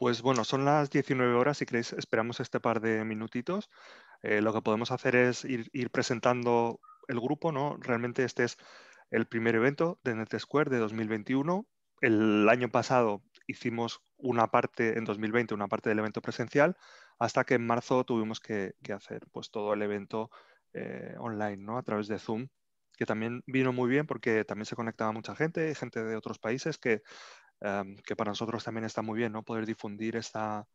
Pues bueno, son las 19 horas, si queréis esperamos este par de minutitos. Eh, lo que podemos hacer es ir, presentando el grupo, ¿no? Realmente este es el primer evento de NetSquare de 2021. El año pasado hicimos una parte, en 2020, una parte del evento presencial, hasta que en marzo tuvimos que, hacer pues, todo el evento eh, online, ¿no? A través de Zoom que también vino muy bien porque también se conectaba mucha gente, gente de otros países que Em, que para nosotros también está muy bien, ¿no? Poder difundir esta,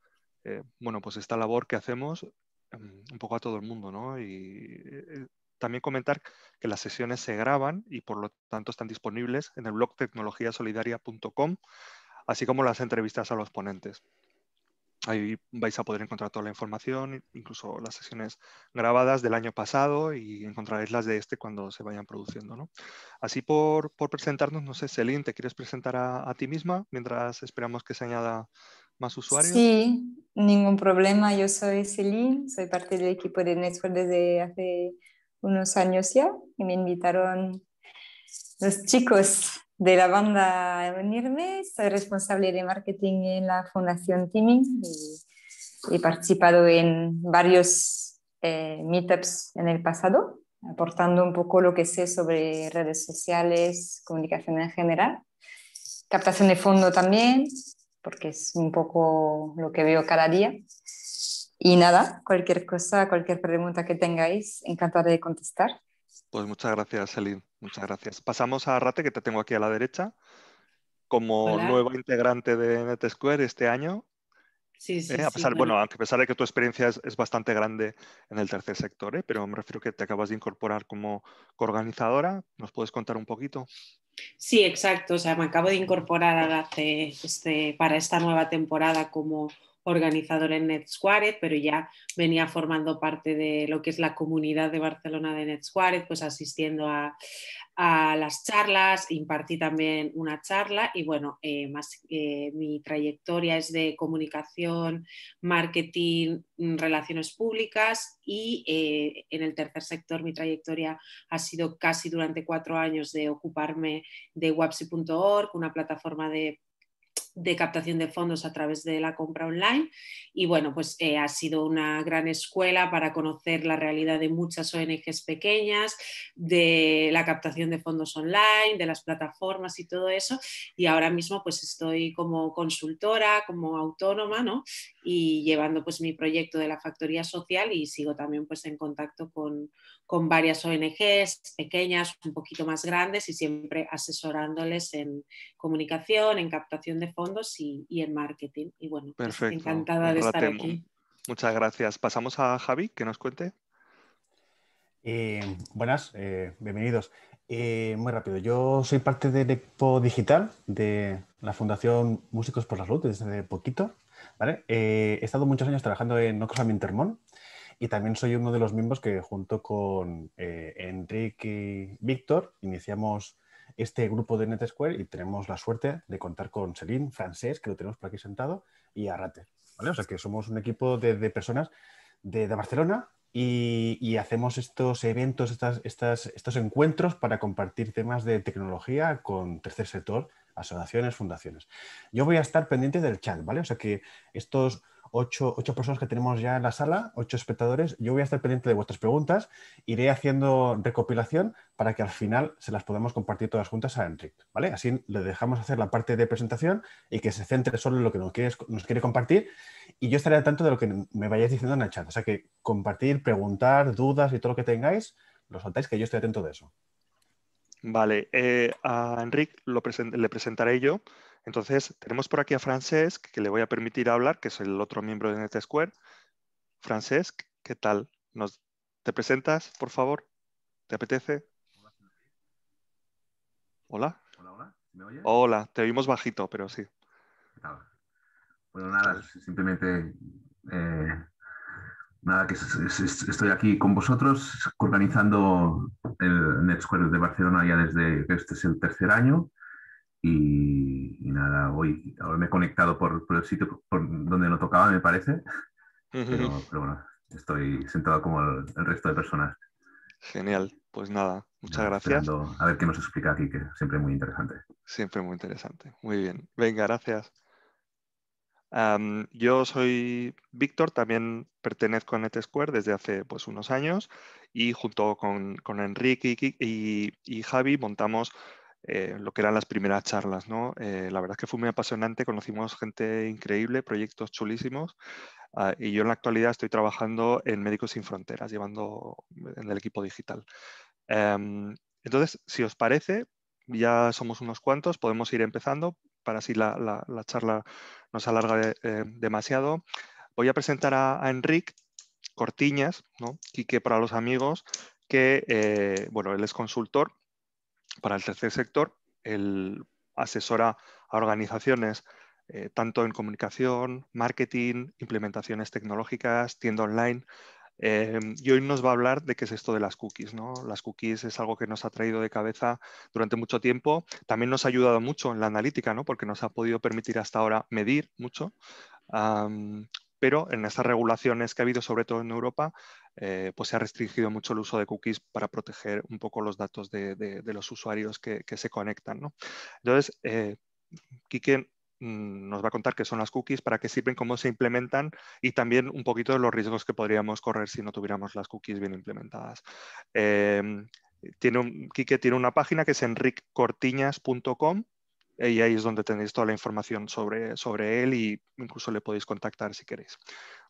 eh, bueno, pues esta labor que hacemos em, un poco a todo el mundo, ¿no? Y eh, eh, también comentar que las sesiones se graban y por lo tanto están disponibles en el blog tecnologiasolidaria.com, así como las entrevistas a los ponentes. Ahí vais a poder encontrar toda la información, incluso las sesiones grabadas del año pasado y encontraréis las de este cuando se vayan produciendo. ¿no? Así por, presentarnos, no sé, Celine, ¿te quieres presentar a, ti misma mientras esperamos que se añada más usuarios? Sí, ningún problema. Yo soy Celine, soy parte del equipo de Network desde hace unos años ya y me invitaron los chicos de la banda venirme. soy responsable de marketing en la Fundación Teaming y he participado en varios eh, meetups en el pasado, aportando un poco lo que sé sobre redes sociales, comunicación en general, captación de fondo también, porque es un poco lo que veo cada día. Y nada, cualquier cosa, cualquier pregunta que tengáis, encantada de contestar. Pues muchas gracias, Selin. Muchas gracias. Pasamos a Rate, que te tengo aquí a la derecha, como nueva integrante de NetSquare este año. Sí, sí, eh, a pesar, bueno, a pesar de que tu experiencia es, bastante grande en el tercer sector, eh, pero me refiero que te acabas de incorporar como coorganizadora. ¿Nos puedes contar un poquito? Sí, exacto. O sea, me acabo de incorporar hace, este, para esta nueva temporada como organizador en Net pero ya venía formando parte de lo que es la comunidad de Barcelona de Net pues asistiendo a, las charlas, impartí también una charla y bueno, eh, más, mi trayectoria es de comunicación, marketing, mm, relaciones públicas y eh, en el tercer sector mi trayectoria ha sido casi durante cuatro años de ocuparme de wapsi.org, una plataforma de de captación de fondos a través de la compra online. Y bueno, pues eh, ha sido una gran escuela para conocer la realidad de muchas ONGs pequeñas, de la captación de fondos online, de las plataformas y todo eso. Y ahora mismo pues estoy como consultora, como autónoma, ¿no? Y llevando pues mi proyecto de la factoría social y sigo también pues en contacto con, con varias ONGs pequeñas, un poquito más grandes y siempre asesorándoles en comunicación, en captación de fondos y, en marketing. Y bueno, pues encantada de estar aquí. Muchas gracias. Pasamos a Javi, que nos cuente. Eh, buenas, eh, bienvenidos. Eh, muy rápido, yo soy parte del equipo digital de la Fundación Músicos por la Salud desde poquito. he estado muchos años trabajando en Oxfam Intermón, y también soy uno de los miembros que junto con eh, Enrique y Víctor iniciamos este grupo de NetSquare y tenemos la suerte de contar con Selin, Francés, que lo tenemos por aquí sentado, y Arrate. ¿vale? O sea que somos un equipo de, personas de, de Barcelona y, y, hacemos estos eventos, estas, estas, estos encuentros para compartir temas de tecnología con tercer sector, asociaciones, fundaciones. Yo voy a estar pendiente del chat, ¿vale? O sea que estos ocho, personas que tenemos ya en la sala, ocho espectadores. Yo voy a estar pendiente de vuestras preguntas, iré haciendo recopilación para que al final se las podamos compartir todas juntas a Enric, ¿vale? Así le dejamos hacer la parte de presentación y que se centre solo en lo que nos quiere, nos quiere compartir y yo estaré al tanto de lo que me vayáis diciendo en el chat. O sea que compartir, preguntar, dudas y todo lo que tengáis, lo soltáis que yo estoy atento de eso. Vale, eh, a Enric le presentaré yo. Entonces, tenemos por aquí a Francesc, que le voy a permitir hablar, que es el otro miembro de NetSquare. Francesc, ¿qué tal? ¿Te presentas, por favor? ¿Te apetece? Hola. Hola, hola. ¿Me Hola, te oímos bajito, pero sí. Bueno, nada, pues simplemente eh, nada, que estoy aquí con vosotros organizando el NetSquare de Barcelona ya desde, este es el tercer año. Y, nada, hoy, ahora me he conectado por, el sitio por donde no tocaba, me parece. pero, bueno, estoy sentado como el, resto de personas. Genial, pues nada, muchas gracias. A ver qué nos explica aquí, que siempre muy interesante. Siempre muy interesante, muy bien. Venga, gracias. yo soy Víctor, también pertenezco a NetSquare desde hace pues, unos años y junto con, con Enrique y Javi montamos eh, lo que eran las primeras charlas. ¿no? Eh, la verdad es que fue muy apasionante, conocimos gente increíble, proyectos chulísimos. Ah, y yo en la actualidad estoy trabajando en Médicos Sin Fronteras, llevando en el equipo digital. Em, entonces, si os parece, ya somos unos cuantos, podemos ir empezando para si la, charla nos alarga eh, demasiado. Voy a presentar a, Enrique Enric Cortiñas, ¿no? Quique para los amigos, que bueno, él es consultor para el tercer sector, él asesora a organizaciones eh, tanto en comunicación, marketing, implementaciones tecnológicas, tienda online. Em, y hoy nos va a hablar de qué es esto de las cookies. ¿no? Las cookies es algo que nos ha traído de cabeza durante mucho tiempo. También nos ha ayudado mucho en la analítica, porque nos ha podido permitir hasta ahora medir mucho. pero en estas regulaciones que ha habido, sobre todo en Europa, eh, pues se ha restringido mucho el uso de cookies para proteger un poco los datos de, los usuarios que, se conectan. ¿no? Entonces, eh, mm, nos va a contar qué son las cookies, para qué sirven, cómo se implementan y también un poquito de los riesgos que podríamos correr si no tuviéramos las cookies bien implementadas. Eh, tiene tiene una página que es enriccortiñas.com y ahí es donde tenéis toda la información sobre, sobre él y incluso le podéis contactar si queréis.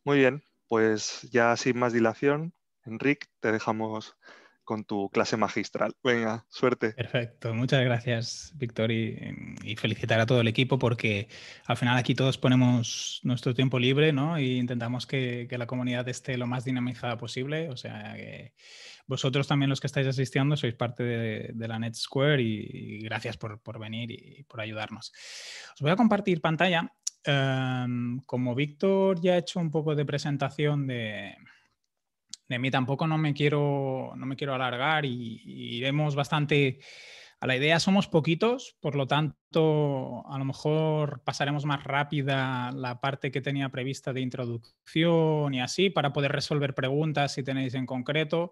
Muy bien, pues ya sin más dilación, Enric, te dejamos con tu clase magistral. Venga, suerte. Perfecto, muchas gracias, Víctor, y, felicitar a todo el equipo porque al final aquí todos ponemos nuestro tiempo libre, ¿no? Y intentamos que, la comunidad esté lo más dinamizada posible. O sea, que vosotros también los que estáis asistiendo sois parte de, la NetSquare y, gracias por, venir y por ayudarnos. Os voy a compartir pantalla Em, como Víctor ya ha hecho un poco de presentación de, mí, tampoco no me quiero, no me quiero alargar y, y, iremos bastante a la idea. Somos poquitos, por lo tanto, a lo mejor pasaremos más rápida la parte que tenía prevista de introducción y así para poder resolver preguntas si tenéis en concreto.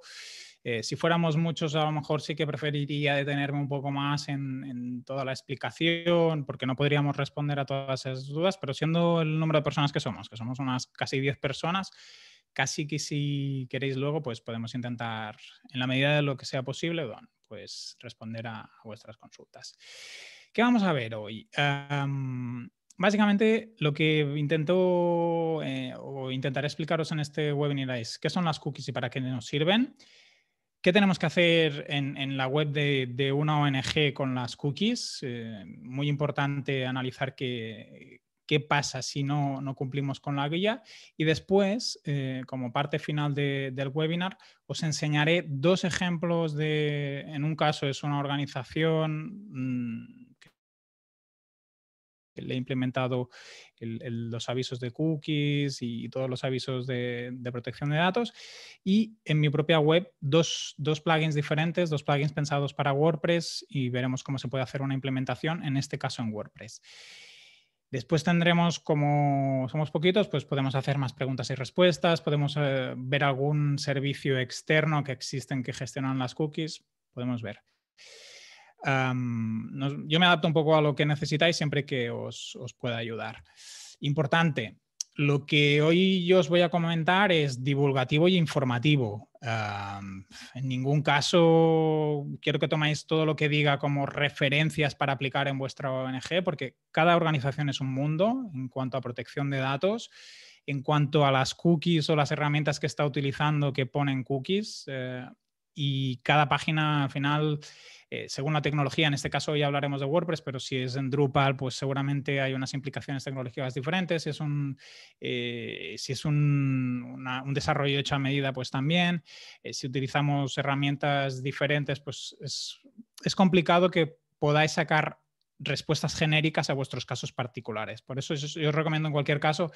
Eh, si fuéramos muchos, a lo mejor sí que preferiría detenerme un poco más en, toda la explicación, porque no podríamos responder a todas esas dudas, pero siendo el número de personas que somos, que somos unas casi 10 personas, casi que si queréis luego, pues podemos intentar, en la medida de lo que sea posible, don, pues responder a, vuestras consultas. ¿Qué vamos a ver hoy? básicamente lo que intento eh, o intentaré explicaros en este webinar es qué son las cookies y para qué nos sirven, ¿Qué tenemos que hacer en, la web de, una ONG con las cookies? Eh, muy importante analizar qué, qué pasa si no, cumplimos con la guía. Y después, eh, como parte final del webinar, os enseñaré dos ejemplos de, en un caso es una organización... Mm, le he implementado los avisos de cookies y todos los avisos de, protección de datos. Y en mi propia web, dos, plugins diferentes, dos plugins pensados para WordPress y veremos cómo se puede hacer una implementación, en este caso en WordPress. Después tendremos, como somos poquitos, pues podemos hacer más preguntas y respuestas, podemos eh, ver algún servicio externo que existen que gestionan las cookies, podemos ver yo me adapto un poco a lo que necesitáis siempre que os, pueda ayudar. Importante, lo que hoy yo os voy a comentar es divulgativo y informativo. en ningún caso quiero que tomáis todo lo que diga como referencias para aplicar en vuestra ONG, porque cada organización es un mundo en cuanto a protección de datos, en cuanto a las cookies o las herramientas que está utilizando que ponen cookies. Eh, y cada página al final, eh, según la tecnología, en este caso ya hablaremos de WordPress, pero si es en Drupal, pues seguramente hay unas implicaciones tecnológicas diferentes, si es un, eh, si es un, desarrollo hecho a medida, pues también, eh, si utilizamos herramientas diferentes, pues es, complicado que podáis sacar respuestas genéricas a vuestros casos particulares. Por eso yo, yo os recomiendo en cualquier caso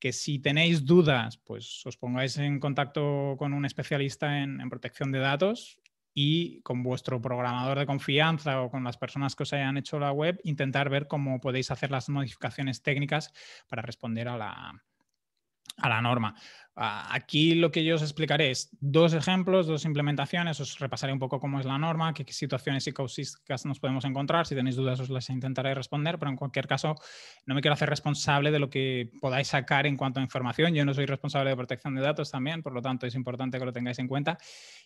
que si tenéis dudas, pues os pongáis en contacto con un especialista en, protección de datos y con vuestro programador de confianza o con las personas que os hayan hecho la web, intentar ver cómo podéis hacer las modificaciones técnicas para responder a la, a la norma. Aquí lo que yo os explicaré es dos ejemplos, dos implementaciones, os repasaré un poco cómo es la norma, qué situaciones y causísticas nos podemos encontrar, si tenéis dudas os las intentaré responder, pero en cualquier caso no me quiero hacer responsable de lo que podáis sacar en cuanto a información, yo no soy responsable de protección de datos también, por lo tanto es importante que lo tengáis en cuenta.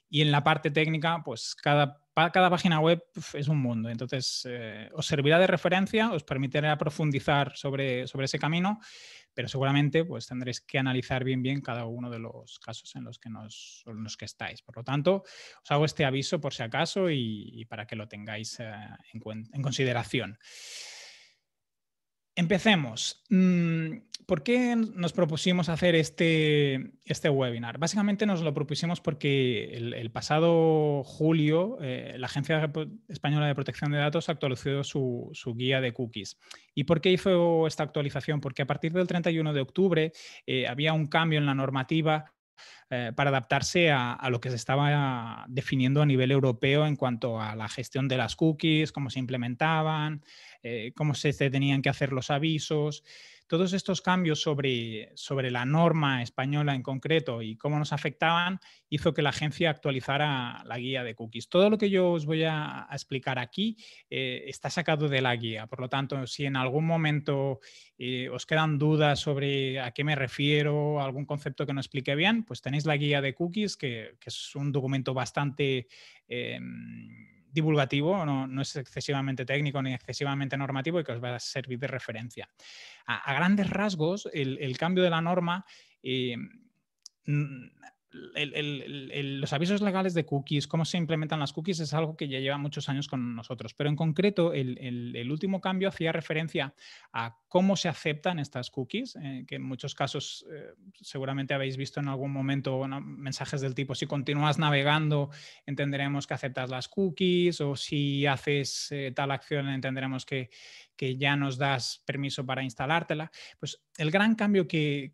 Y en la parte técnica, pues cada, cada página web es un mundo, entonces eh, os servirá de referencia, os permitirá profundizar sobre, sobre ese camino, pero seguramente pues tendréis que analizar bien bien cada cada uno de los casos en los que, nos, en los que estáis. Por lo tanto, os hago este aviso por si acaso y, para que lo tengáis eh, en, consideración. Empecemos. Mm, ¿Por qué nos propusimos hacer este, este webinar? Básicamente nos lo propusimos porque el, pasado julio eh, la Agencia Española de Protección de Datos actualizó su, su, guía de cookies. ¿Y por qué hizo esta actualización? Porque a partir del 31 de octubre eh, había un cambio en la normativa eh, para adaptarse a, lo que se estaba definiendo a nivel europeo en cuanto a la gestión de las cookies, cómo se implementaban, eh, cómo se tenían que hacer los avisos todos estos cambios sobre, sobre la norma española en concreto y cómo nos afectaban hizo que la agencia actualizara la guía de cookies. Todo lo que yo os voy a, explicar aquí eh, está sacado de la guía. Por lo tanto, si en algún momento eh, os quedan dudas sobre a qué me refiero, algún concepto que no explique bien, pues tenéis la guía de cookies, que, es un documento bastante... Em, divulgativo, no, no, es excesivamente técnico ni excesivamente normativo y que os va a servir de referencia. A, grandes rasgos, el, cambio de la norma... Eh, los avisos legales de cookies, cómo se implementan las cookies, es algo que ya lleva muchos años con nosotros. Pero en concreto, el, último cambio hacía referencia a cómo se aceptan estas cookies, eh, que en muchos casos eh, seguramente habéis visto en algún momento mensajes del tipo, si continúas navegando, entenderemos que aceptas las cookies, o si haces eh, tal acción, entenderemos que, que ya nos das permiso para instalártela. Pues el gran cambio que,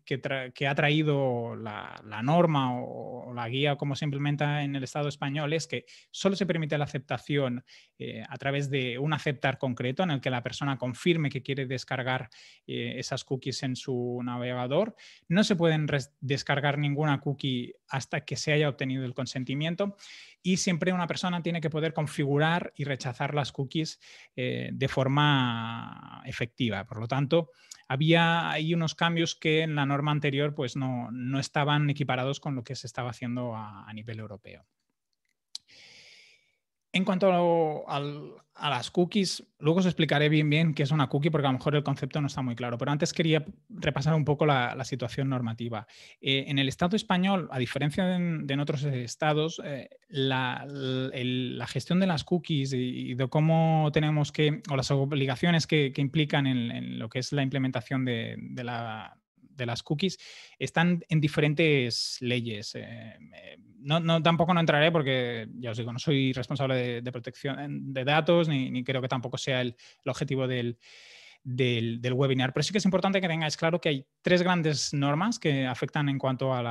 ha traído la, norma o, la guía, como se implementa en el Estado español, es que solo se permite la aceptación eh, a través de un aceptar concreto en el que la persona confirme que quiere descargar eh, esas cookies en su navegador. No se pueden descargar ninguna cookie hasta que se haya obtenido el consentimiento y siempre una persona tiene que poder configurar y rechazar las cookies eh, de forma efectiva. Por lo tanto, había ahí unos cambios que en la norma anterior pues no, estaban equiparados con lo que se estaba haciendo a nivel europeo. En cuanto a, las cookies, luego os explicaré bien bien qué es una cookie porque a lo mejor el concepto no está muy claro, pero antes quería repasar un poco la, situación normativa. Eh, en el Estado español, a diferencia de, en otros estados, eh, la, gestión de las cookies y, de cómo tenemos que, o las obligaciones que, implican en, lo que es la implementación de la de las cookies están en diferentes leyes. Eh, no, tampoco no entraré porque, ya os digo, no soy responsable de, protección de datos ni, creo que tampoco sea el objetivo del, del, webinar. Pero sí que es importante que tengáis claro que hay tres grandes normas que afectan en cuanto a,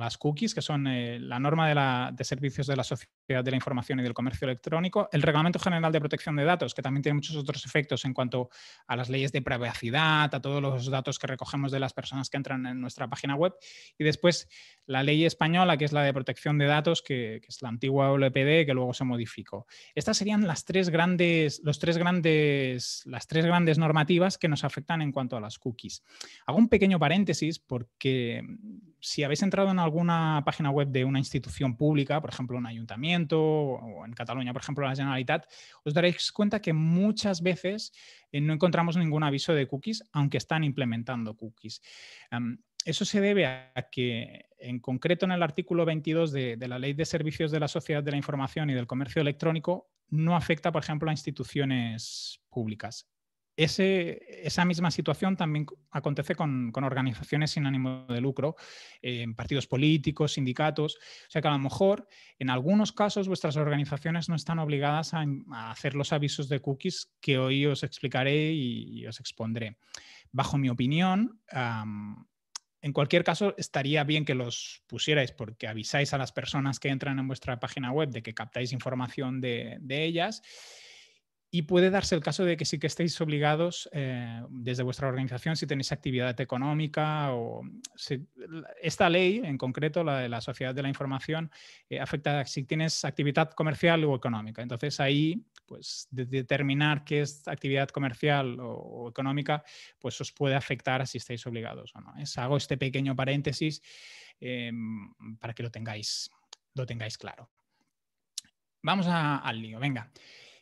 las cookies, que son eh, la norma de, servicios de la sociedad de la información y del comercio electrónico, el Reglamento General de Protección de Datos, que también tiene muchos otros efectos en cuanto a las leyes de privacidad, a todos los datos que recogemos de las personas que entran en nuestra página web, y después la ley española, que es la de protección de datos, que, que es la antigua LPD, que luego se modificó. Estas serían las tres grandes, los tres grandes, las tres grandes normativas que nos afectan en cuanto a las cookies. Hago un pequeño paréntesis porque mm, si habéis entrado en alguna página web de una institución pública, por ejemplo, un ayuntamiento o en Cataluña, por ejemplo, la Generalitat, os daréis cuenta que muchas veces eh, no encontramos ningún aviso de cookies, aunque están implementando cookies. Em, eso se debe a que, en concreto en el artículo 22 de, la Ley de Servicios de la Sociedad de la Información y del Comercio Electrónico, no afecta, por ejemplo, a instituciones públicas esa misma situación también acontece con, organizaciones sin ánimo de lucro, eh, en partidos políticos, sindicatos. O sea que a lo mejor en algunos casos vuestras organizaciones no están obligadas a, hacer los avisos de cookies que hoy os explicaré y, os expondré. Bajo mi opinión, en cualquier caso, estaría bien que los pusierais porque avisáis a las personas que entran en vuestra página web de que captáis información de ellas y puede darse el caso de que sí que estéis obligados eh, desde vuestra organización, si tenéis actividad económica o... Mm, si, esta ley en concreto, la de la sociedad de la información, eh, afecta si tienes actividad comercial o económica. Entonces ahí, pues determinar qué es actividad comercial o, económica, pues os puede afectar a si estáis obligados o no. Es, hago este pequeño paréntesis eh, para que lo tengáis, lo tengáis claro. Vamos al lío, venga.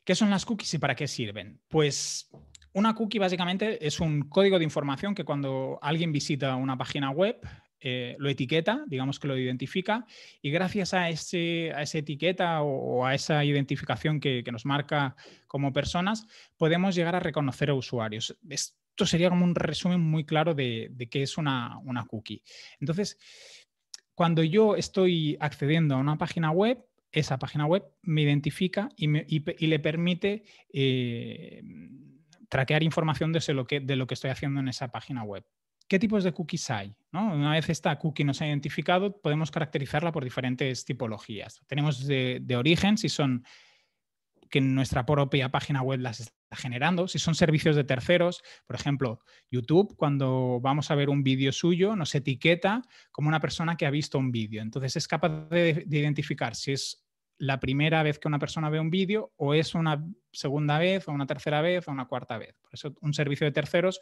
¿Qué son las cookies y para qué sirven? Pues una cookie básicamente es un código de información que cuando alguien visita una página web eh, lo etiqueta, digamos que lo identifica, y gracias a, esa etiqueta o, a esa identificación que, nos marca como personas, podemos llegar a reconocer a usuarios. Esto sería como un resumen muy claro de, de qué es una cookie. Entonces, cuando yo estoy accediendo a una página web, esa página web me identifica y, le permite eh, traquear información de lo, que, de lo que estoy haciendo en esa página web. ¿Qué tipos de cookies hay? Una vez esta cookie nos ha identificado, podemos caracterizarla por diferentes tipologías. Tenemos de, origen, si son que nuestra propia página web las está generando, si son servicios de terceros, por ejemplo, YouTube, cuando vamos a ver un vídeo suyo, nos etiqueta como una persona que ha visto un vídeo. Entonces es capaz de, identificar si es la primera vez que una persona ve un vídeo o es una segunda vez o una tercera vez o una cuarta vez. Por eso un servicio de terceros,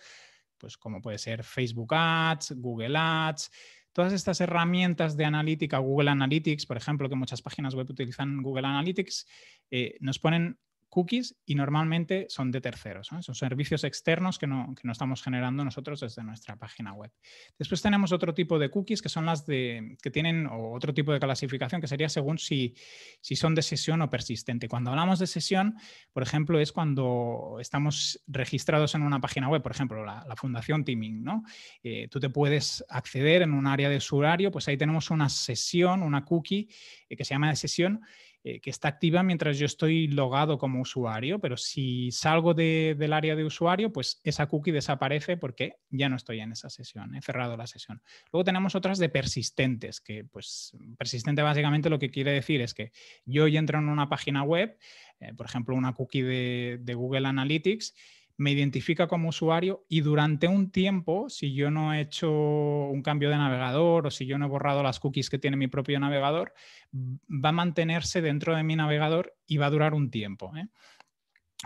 pues como puede ser Facebook Ads, Google Ads, todas estas herramientas de analítica, Google Analytics, por ejemplo, que muchas páginas web utilizan Google Analytics, eh, nos ponen cookies y normalmente son de terceros. Son servicios externos que no, estamos generando nosotros desde nuestra página web. Después tenemos otro tipo de cookies que son las de, que tienen otro tipo de clasificación que sería según si, son de sesión o persistente. Cuando hablamos de sesión, por ejemplo, es cuando estamos registrados en una página web, por ejemplo, la, Fundación Teaming. ¿no? Eh, tú te puedes acceder en un área de usuario, pues ahí tenemos una sesión, una cookie eh, que se llama de sesión eh, que está activa mientras yo estoy logado como usuario, pero si salgo del área de usuario, pues esa cookie desaparece porque ya no estoy en esa sesión, he cerrado la sesión. Luego tenemos otras de persistentes, que pues persistente básicamente lo que quiere decir es que yo entro en una página web, eh, por ejemplo una cookie de Google Analytics, me identifica como usuario y durante un tiempo, si yo no he hecho un cambio de navegador o si yo no he borrado las cookies que tiene mi propio navegador, va a mantenerse dentro de mi navegador y va a durar un tiempo. ¿eh?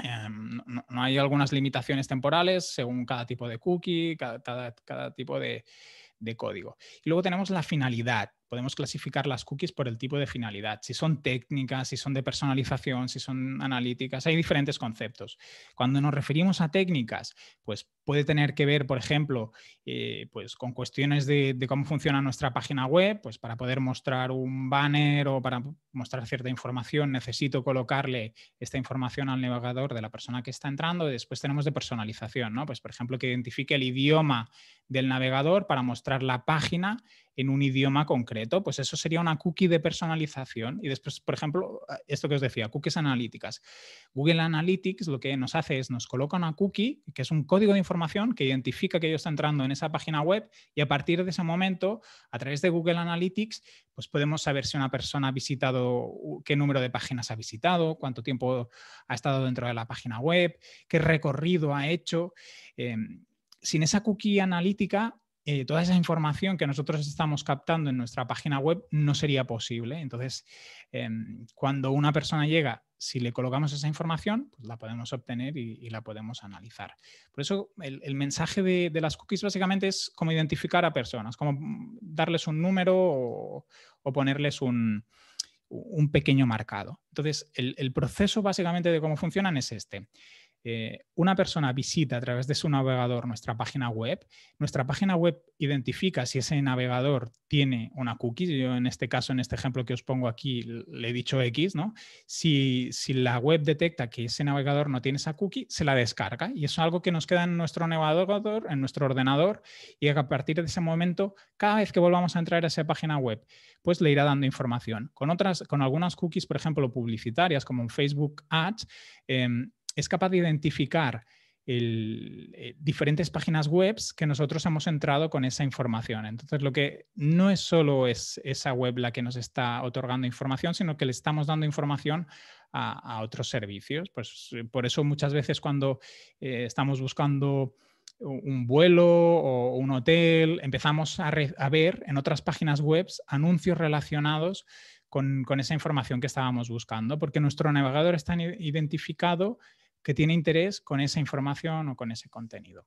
Em, no, hay algunas limitaciones temporales según cada tipo de cookie, cada, tipo de, de código. Y luego tenemos la finalidad podemos clasificar las cookies por el tipo de finalidad, si son técnicas, si son de personalización, si son analíticas, hay diferentes conceptos. Cuando nos referimos a técnicas, pues puede tener que ver, por ejemplo, eh, pues con cuestiones de, cómo funciona nuestra página web, pues para poder mostrar un banner o para mostrar cierta información necesito colocarle esta información al navegador de la persona que está entrando después tenemos de personalización, ¿no? Pues por ejemplo que identifique el idioma del navegador para mostrar la página en un idioma concreto, pues eso sería una cookie de personalización. Y después, por ejemplo, ah, esto que os decía, cookies analíticas. Google Analytics lo que nos hace es nos coloca una cookie, que es un código de información que identifica que yo estoy entrando en esa página web y a partir de ese momento, a través de Google Analytics, pues podemos saber si una persona ha visitado, qué número de páginas ha visitado, cuánto tiempo ha estado dentro de la página web, qué recorrido ha hecho. Em, sin esa cookie analítica, eh, toda esa información que nosotros estamos captando en nuestra página web no sería posible. Entonces, em, cuando una persona llega, si le colocamos esa información, pues la podemos obtener y, la podemos analizar. Por eso, el, mensaje de, las cookies básicamente es como identificar a personas, como darles un número o, ponerles un, pequeño marcado. Entonces, el proceso básicamente de cómo funcionan es este. Eh, una persona visita a través de su navegador nuestra página web, nuestra página web identifica si ese navegador tiene una cookie. Yo en este caso, en este ejemplo que os pongo aquí, le he dicho X, ¿no? Si, la web detecta que ese navegador no tiene esa cookie, se la descarga. Y eso es algo que nos queda en nuestro navegador, en nuestro ordenador, y a partir de ese momento, cada vez que volvamos a entrar a esa página web, pues le irá dando información. Con otras, con algunas cookies, por ejemplo, publicitarias, como un Facebook Ads, em, es capaz de identificar eh, diferentes páginas web que nosotros hemos entrado con esa información. Entonces, lo que no es solo es esa web la que nos está otorgando información, sino que le estamos dando información a, otros servicios. Pues, eh, por eso muchas veces cuando eh, estamos buscando un vuelo o un hotel, empezamos a, ver en otras páginas web anuncios relacionados con, con esa información que estábamos buscando, porque nuestro navegador está identificado que tiene interés con esa información o con ese contenido.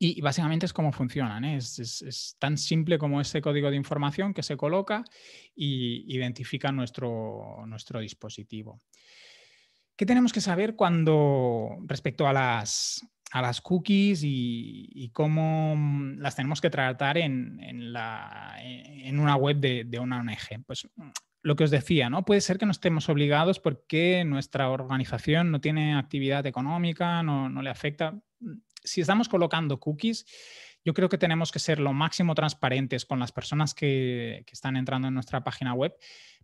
Y básicamente es cómo funcionan. ¿eh? Es, tan simple como ese código de información que se coloca y identifica nuestro, nuestro dispositivo. ¿Qué tenemos que saber cuando respecto a las, a las cookies y, cómo mm, las tenemos que tratar en, la, en una web de, de, una ONG? Pues mm, lo que os decía, ¿no? Puede ser que no estemos obligados porque nuestra organización no tiene actividad económica, no, le afecta. Si estamos colocando cookies, yo creo que tenemos que ser lo máximo transparentes con las personas que, que, están entrando en nuestra página web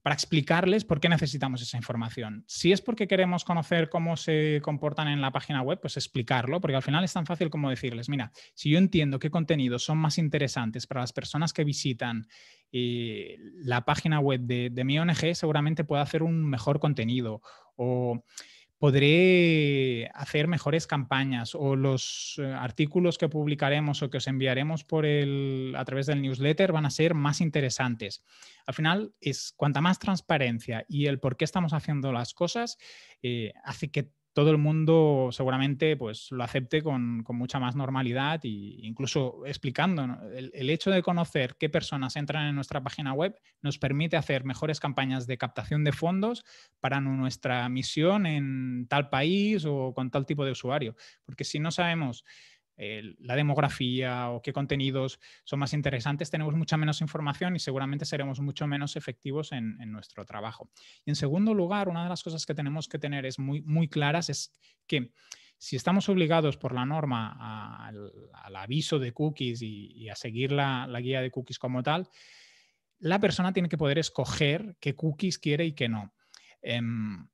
para explicarles por qué necesitamos esa información. Si es porque queremos conocer cómo se comportan en la página web, pues explicarlo, porque al final es tan fácil como decirles, mira, si yo entiendo qué contenidos son más interesantes para las personas que visitan la página web de, mi ONG seguramente pueda hacer un mejor contenido o podré hacer mejores campañas o los eh, artículos que publicaremos o que os enviaremos por el, a través del newsletter van a ser más interesantes. Al final es cuanta más transparencia y el por qué estamos haciendo las cosas eh, hace que todo el mundo seguramente pues, lo acepte con, mucha más normalidad e incluso explicando. el, hecho de conocer qué personas entran en nuestra página web nos permite hacer mejores campañas de captación de fondos para nuestra misión en tal país o con tal tipo de usuario. Porque si no sabemos la demografía o qué contenidos son más interesantes, tenemos mucha menos información y seguramente seremos mucho menos efectivos en, nuestro trabajo. Y en segundo lugar, una de las cosas que tenemos que tener es muy, muy claras es que si estamos obligados por la norma al, aviso de cookies y, a seguir la, guía de cookies como tal, la persona tiene que poder escoger qué cookies quiere y qué no. Em,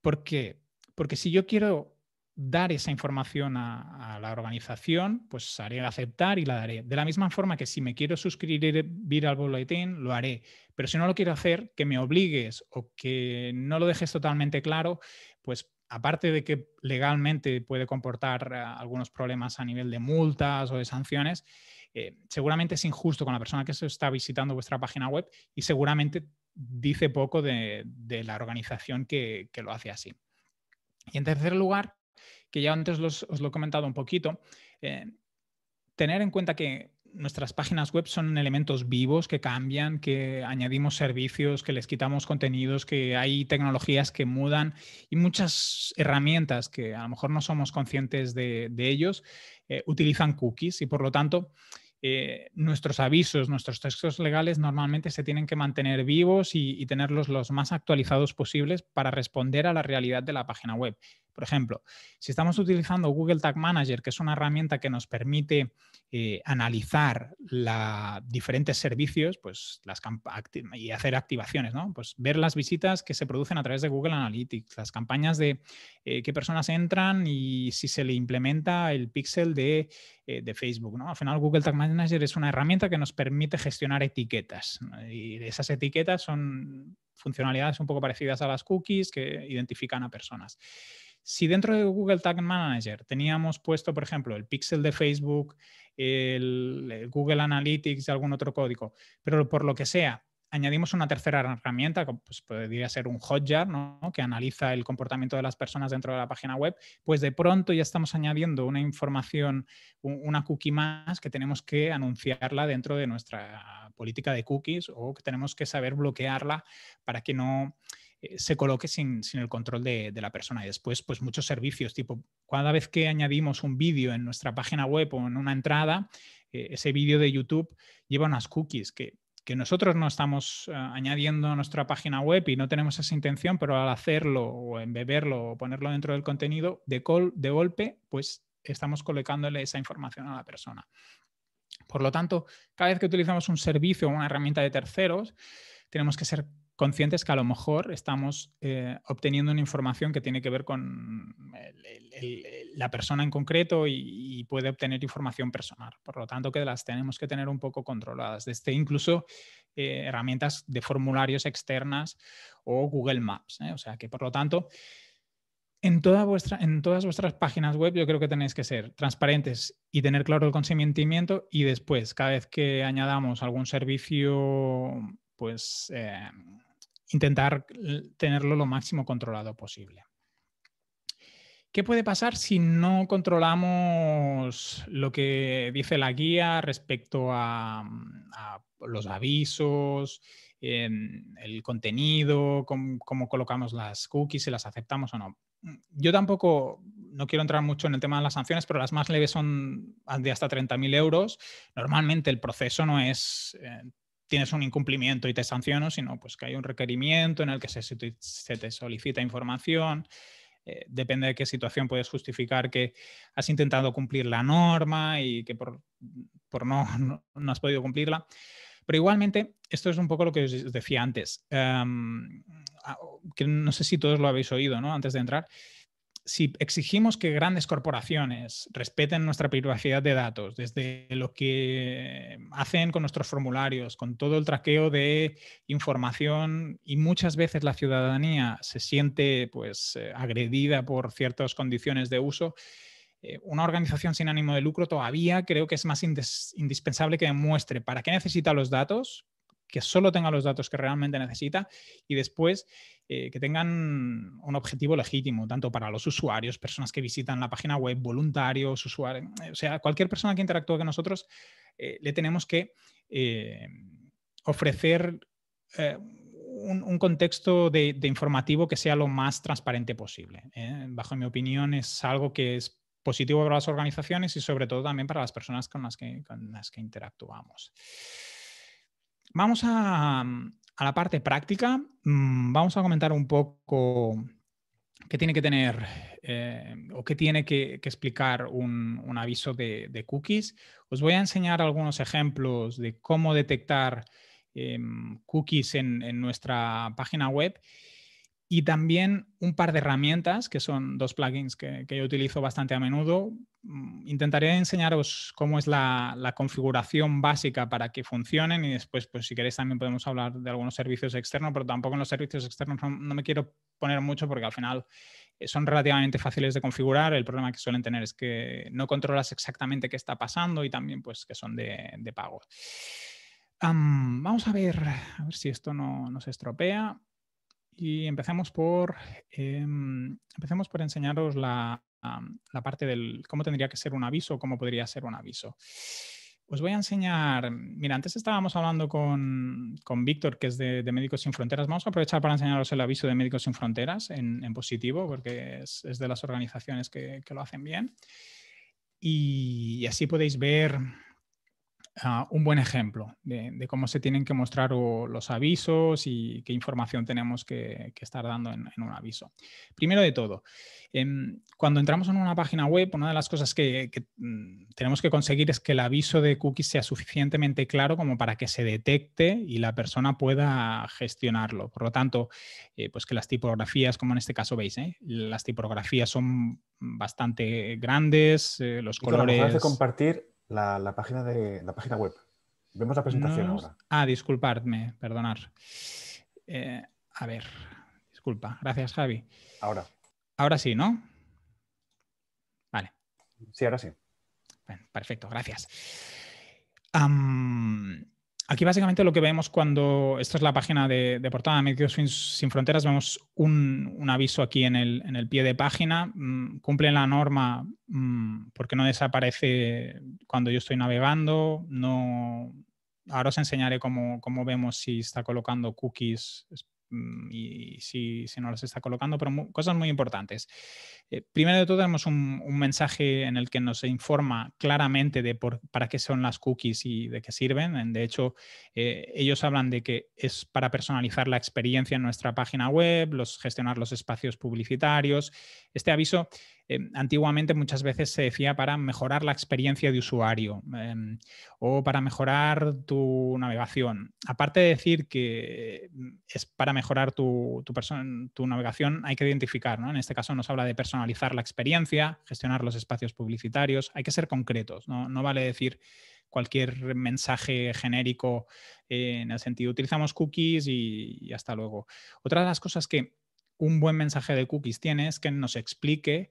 ¿Por qué? Porque si yo quiero dar esa información a, la organización, pues haré aceptar y la daré. De la misma forma que si me quiero suscribir al boletín, lo haré. Pero si no lo quiero hacer, que me obligues o que no lo dejes totalmente claro, pues aparte de que legalmente puede comportar eh, algunos problemas a nivel de multas o de sanciones, eh, seguramente es injusto con la persona que se está visitando vuestra página web y seguramente dice poco de, la organización que lo hace así. Y en tercer lugar, que ya antes os lo he comentado un poquito, eh, tener en cuenta que nuestras páginas web son elementos vivos que cambian, que añadimos servicios, que les quitamos contenidos, que hay tecnologías que mudan y muchas herramientas que a lo mejor no somos conscientes de, ellos eh, utilizan cookies y por lo tanto eh, nuestros avisos, nuestros textos legales normalmente se tienen que mantener vivos y tenerlos los más actualizados posibles para responder a la realidad de la página web. Por ejemplo, si estamos utilizando Google Tag Manager, que es una herramienta que nos permite eh, analizar la, diferentes servicios pues, las y hacer activaciones, ¿no? Pues ver las visitas que se producen a través de Google Analytics, las campañas de eh, qué personas entran y si se le implementa el pixel eh, de, Facebook, Al final Google Tag Manager es una herramienta que nos permite gestionar etiquetas y esas etiquetas son funcionalidades un poco parecidas a las cookies que identifican a personas. Si dentro de Google Tag Manager teníamos puesto, por ejemplo, el pixel de Facebook, el, Google Analytics y algún otro código, pero por lo que sea, añadimos una tercera herramienta, pues podría ser un Hotjar, ¿no? que analiza el comportamiento de las personas dentro de la página web, pues de pronto ya estamos añadiendo una información, una cookie más que tenemos que anunciarla dentro de nuestra política de cookies o que tenemos que saber bloquearla para que no eh, se coloque sin, el control de, la persona. Y después, pues muchos servicios, tipo, cada vez que añadimos un vídeo en nuestra página web o en una entrada, eh, ese vídeo de YouTube lleva unas cookies que, nosotros no estamos eh, añadiendo a nuestra página web y no tenemos esa intención, pero al hacerlo o embeberlo o ponerlo dentro del contenido, de, de golpe, pues estamos colocándole esa información a la persona. Por lo tanto, cada vez que utilizamos un servicio o una herramienta de terceros, tenemos que ser conscientes que a lo mejor estamos eh, obteniendo una información que tiene que ver con la persona en concreto y, puede obtener información personal. Por lo tanto, que las tenemos que tener un poco controladas. Desde incluso eh, herramientas de formularios externas o Google Maps. ¿eh? O sea que, por lo tanto, en, toda vuestra, en todas vuestras páginas web yo creo que tenéis que ser transparentes y tener claro el consentimiento y después, cada vez que añadamos algún servicio pues intentar tenerlo lo máximo controlado posible. ¿Qué puede pasar si no controlamos lo que dice la guía respecto a, los avisos, el contenido, cómo, colocamos las cookies, si las aceptamos o no? Yo tampoco, no quiero entrar mucho en el tema de las sanciones, pero las más leves son de hasta 30.000 euros. Normalmente el proceso no es eh, tienes un incumplimiento y te sanciono, sino pues que hay un requerimiento en el que se, te solicita información. Eh, depende de qué situación puedes justificar que has intentado cumplir la norma y que por, no, no, has podido cumplirla. Pero igualmente, esto es un poco lo que os decía antes, em, que no sé si todos lo habéis oído ¿no? antes de entrar, si exigimos que grandes corporaciones respeten nuestra privacidad de datos, desde lo que hacen con nuestros formularios, con todo el traqueo de información y muchas veces la ciudadanía se siente pues eh, agredida por ciertas condiciones de uso, eh, una organización sin ánimo de lucro todavía creo que es más indispensable que demuestre para qué necesita los datos, que solo tenga los datos que realmente necesita y después eh, que tengan un objetivo legítimo, tanto para los usuarios, personas que visitan la página web, voluntarios, usuarios, eh, o sea, cualquier persona que interactúe con nosotros, eh, le tenemos que ofrecer un, contexto de, informativo que sea lo más transparente posible. Bajo mi opinión, es algo que es positivo para las organizaciones y sobre todo también para las personas con las que, con las que interactuamos. Vamos a, a la parte práctica, mm, vamos a comentar un poco qué tiene que tener eh, o qué tiene que, explicar un, aviso de, cookies. Os voy a enseñar algunos ejemplos de cómo detectar em, cookies en, en, nuestra página web y también un par de herramientas, que son dos plugins que, yo utilizo bastante a menudo. Mm, intentaré enseñaros cómo es la, configuración básica para que funcionen y después, pues si queréis, también podemos hablar de algunos servicios externos, pero tampoco en los servicios externos no, me quiero poner mucho porque al final eh, son relativamente fáciles de configurar. El problema que suelen tener es que no controlas exactamente qué está pasando y también pues que son de, pago. vamos a ver, a ver si esto no, no se estropea. Y empezamos por, em, por enseñaros la, parte del cómo tendría que ser un aviso, cómo podría ser un aviso. Os voy a enseñar, mira, antes estábamos hablando con, Víctor, que es de, Médicos Sin Fronteras. Vamos a aprovechar para enseñaros el aviso de Médicos Sin Fronteras en, positivo, porque es, de las organizaciones que, lo hacen bien. y así podéis ver Ah, un buen ejemplo de, cómo se tienen que mostrar los avisos y qué información tenemos que, estar dando en, un aviso. Primero de todo, em, cuando entramos en una página web, una de las cosas que, mm, tenemos que conseguir es que el aviso de cookies sea suficientemente claro como para que se detecte y la persona pueda gestionarlo. Por lo tanto, eh, pues que las tipografías, como en este caso veis, ¿eh? las tipografías son bastante grandes, eh, los colores la, página, de, la página web. Vemos la presentación ahora. Ah, disculpadme, perdonar. Eh, a ver, disculpa. Gracias, Javi. Ahora. Ahora sí, ¿no? Vale. Sí, ahora sí. perfecto, gracias aquí básicamente lo que vemos cuando, esta es la página de, portada de medios Sin Fronteras, vemos un, aviso aquí en el, en el, pie de página, mm, cumplen la norma mm, porque no desaparece cuando yo estoy navegando, no... Ahora os enseñaré cómo, cómo vemos si está colocando cookies Mm, y, si, no las está colocando, pero cosas muy importantes. Eh, primero de todo, tenemos un, un, mensaje en el que nos informa claramente de para qué son las cookies y de qué sirven. De hecho, eh, ellos hablan de que es para personalizar la experiencia en nuestra página web, los, gestionar los espacios publicitarios. Este aviso Em, antiguamente muchas veces se decía para mejorar la experiencia de usuario em, o para mejorar tu navegación. Aparte de decir que mm, es para mejorar tu, tu navegación, hay que identificar, En este caso nos habla de personalizar la experiencia, gestionar los espacios publicitarios, hay que ser concretos, no, vale decir cualquier mensaje genérico eh, en el sentido utilizamos cookies y hasta luego. Otra de las cosas que un buen mensaje de cookies tiene es que nos explique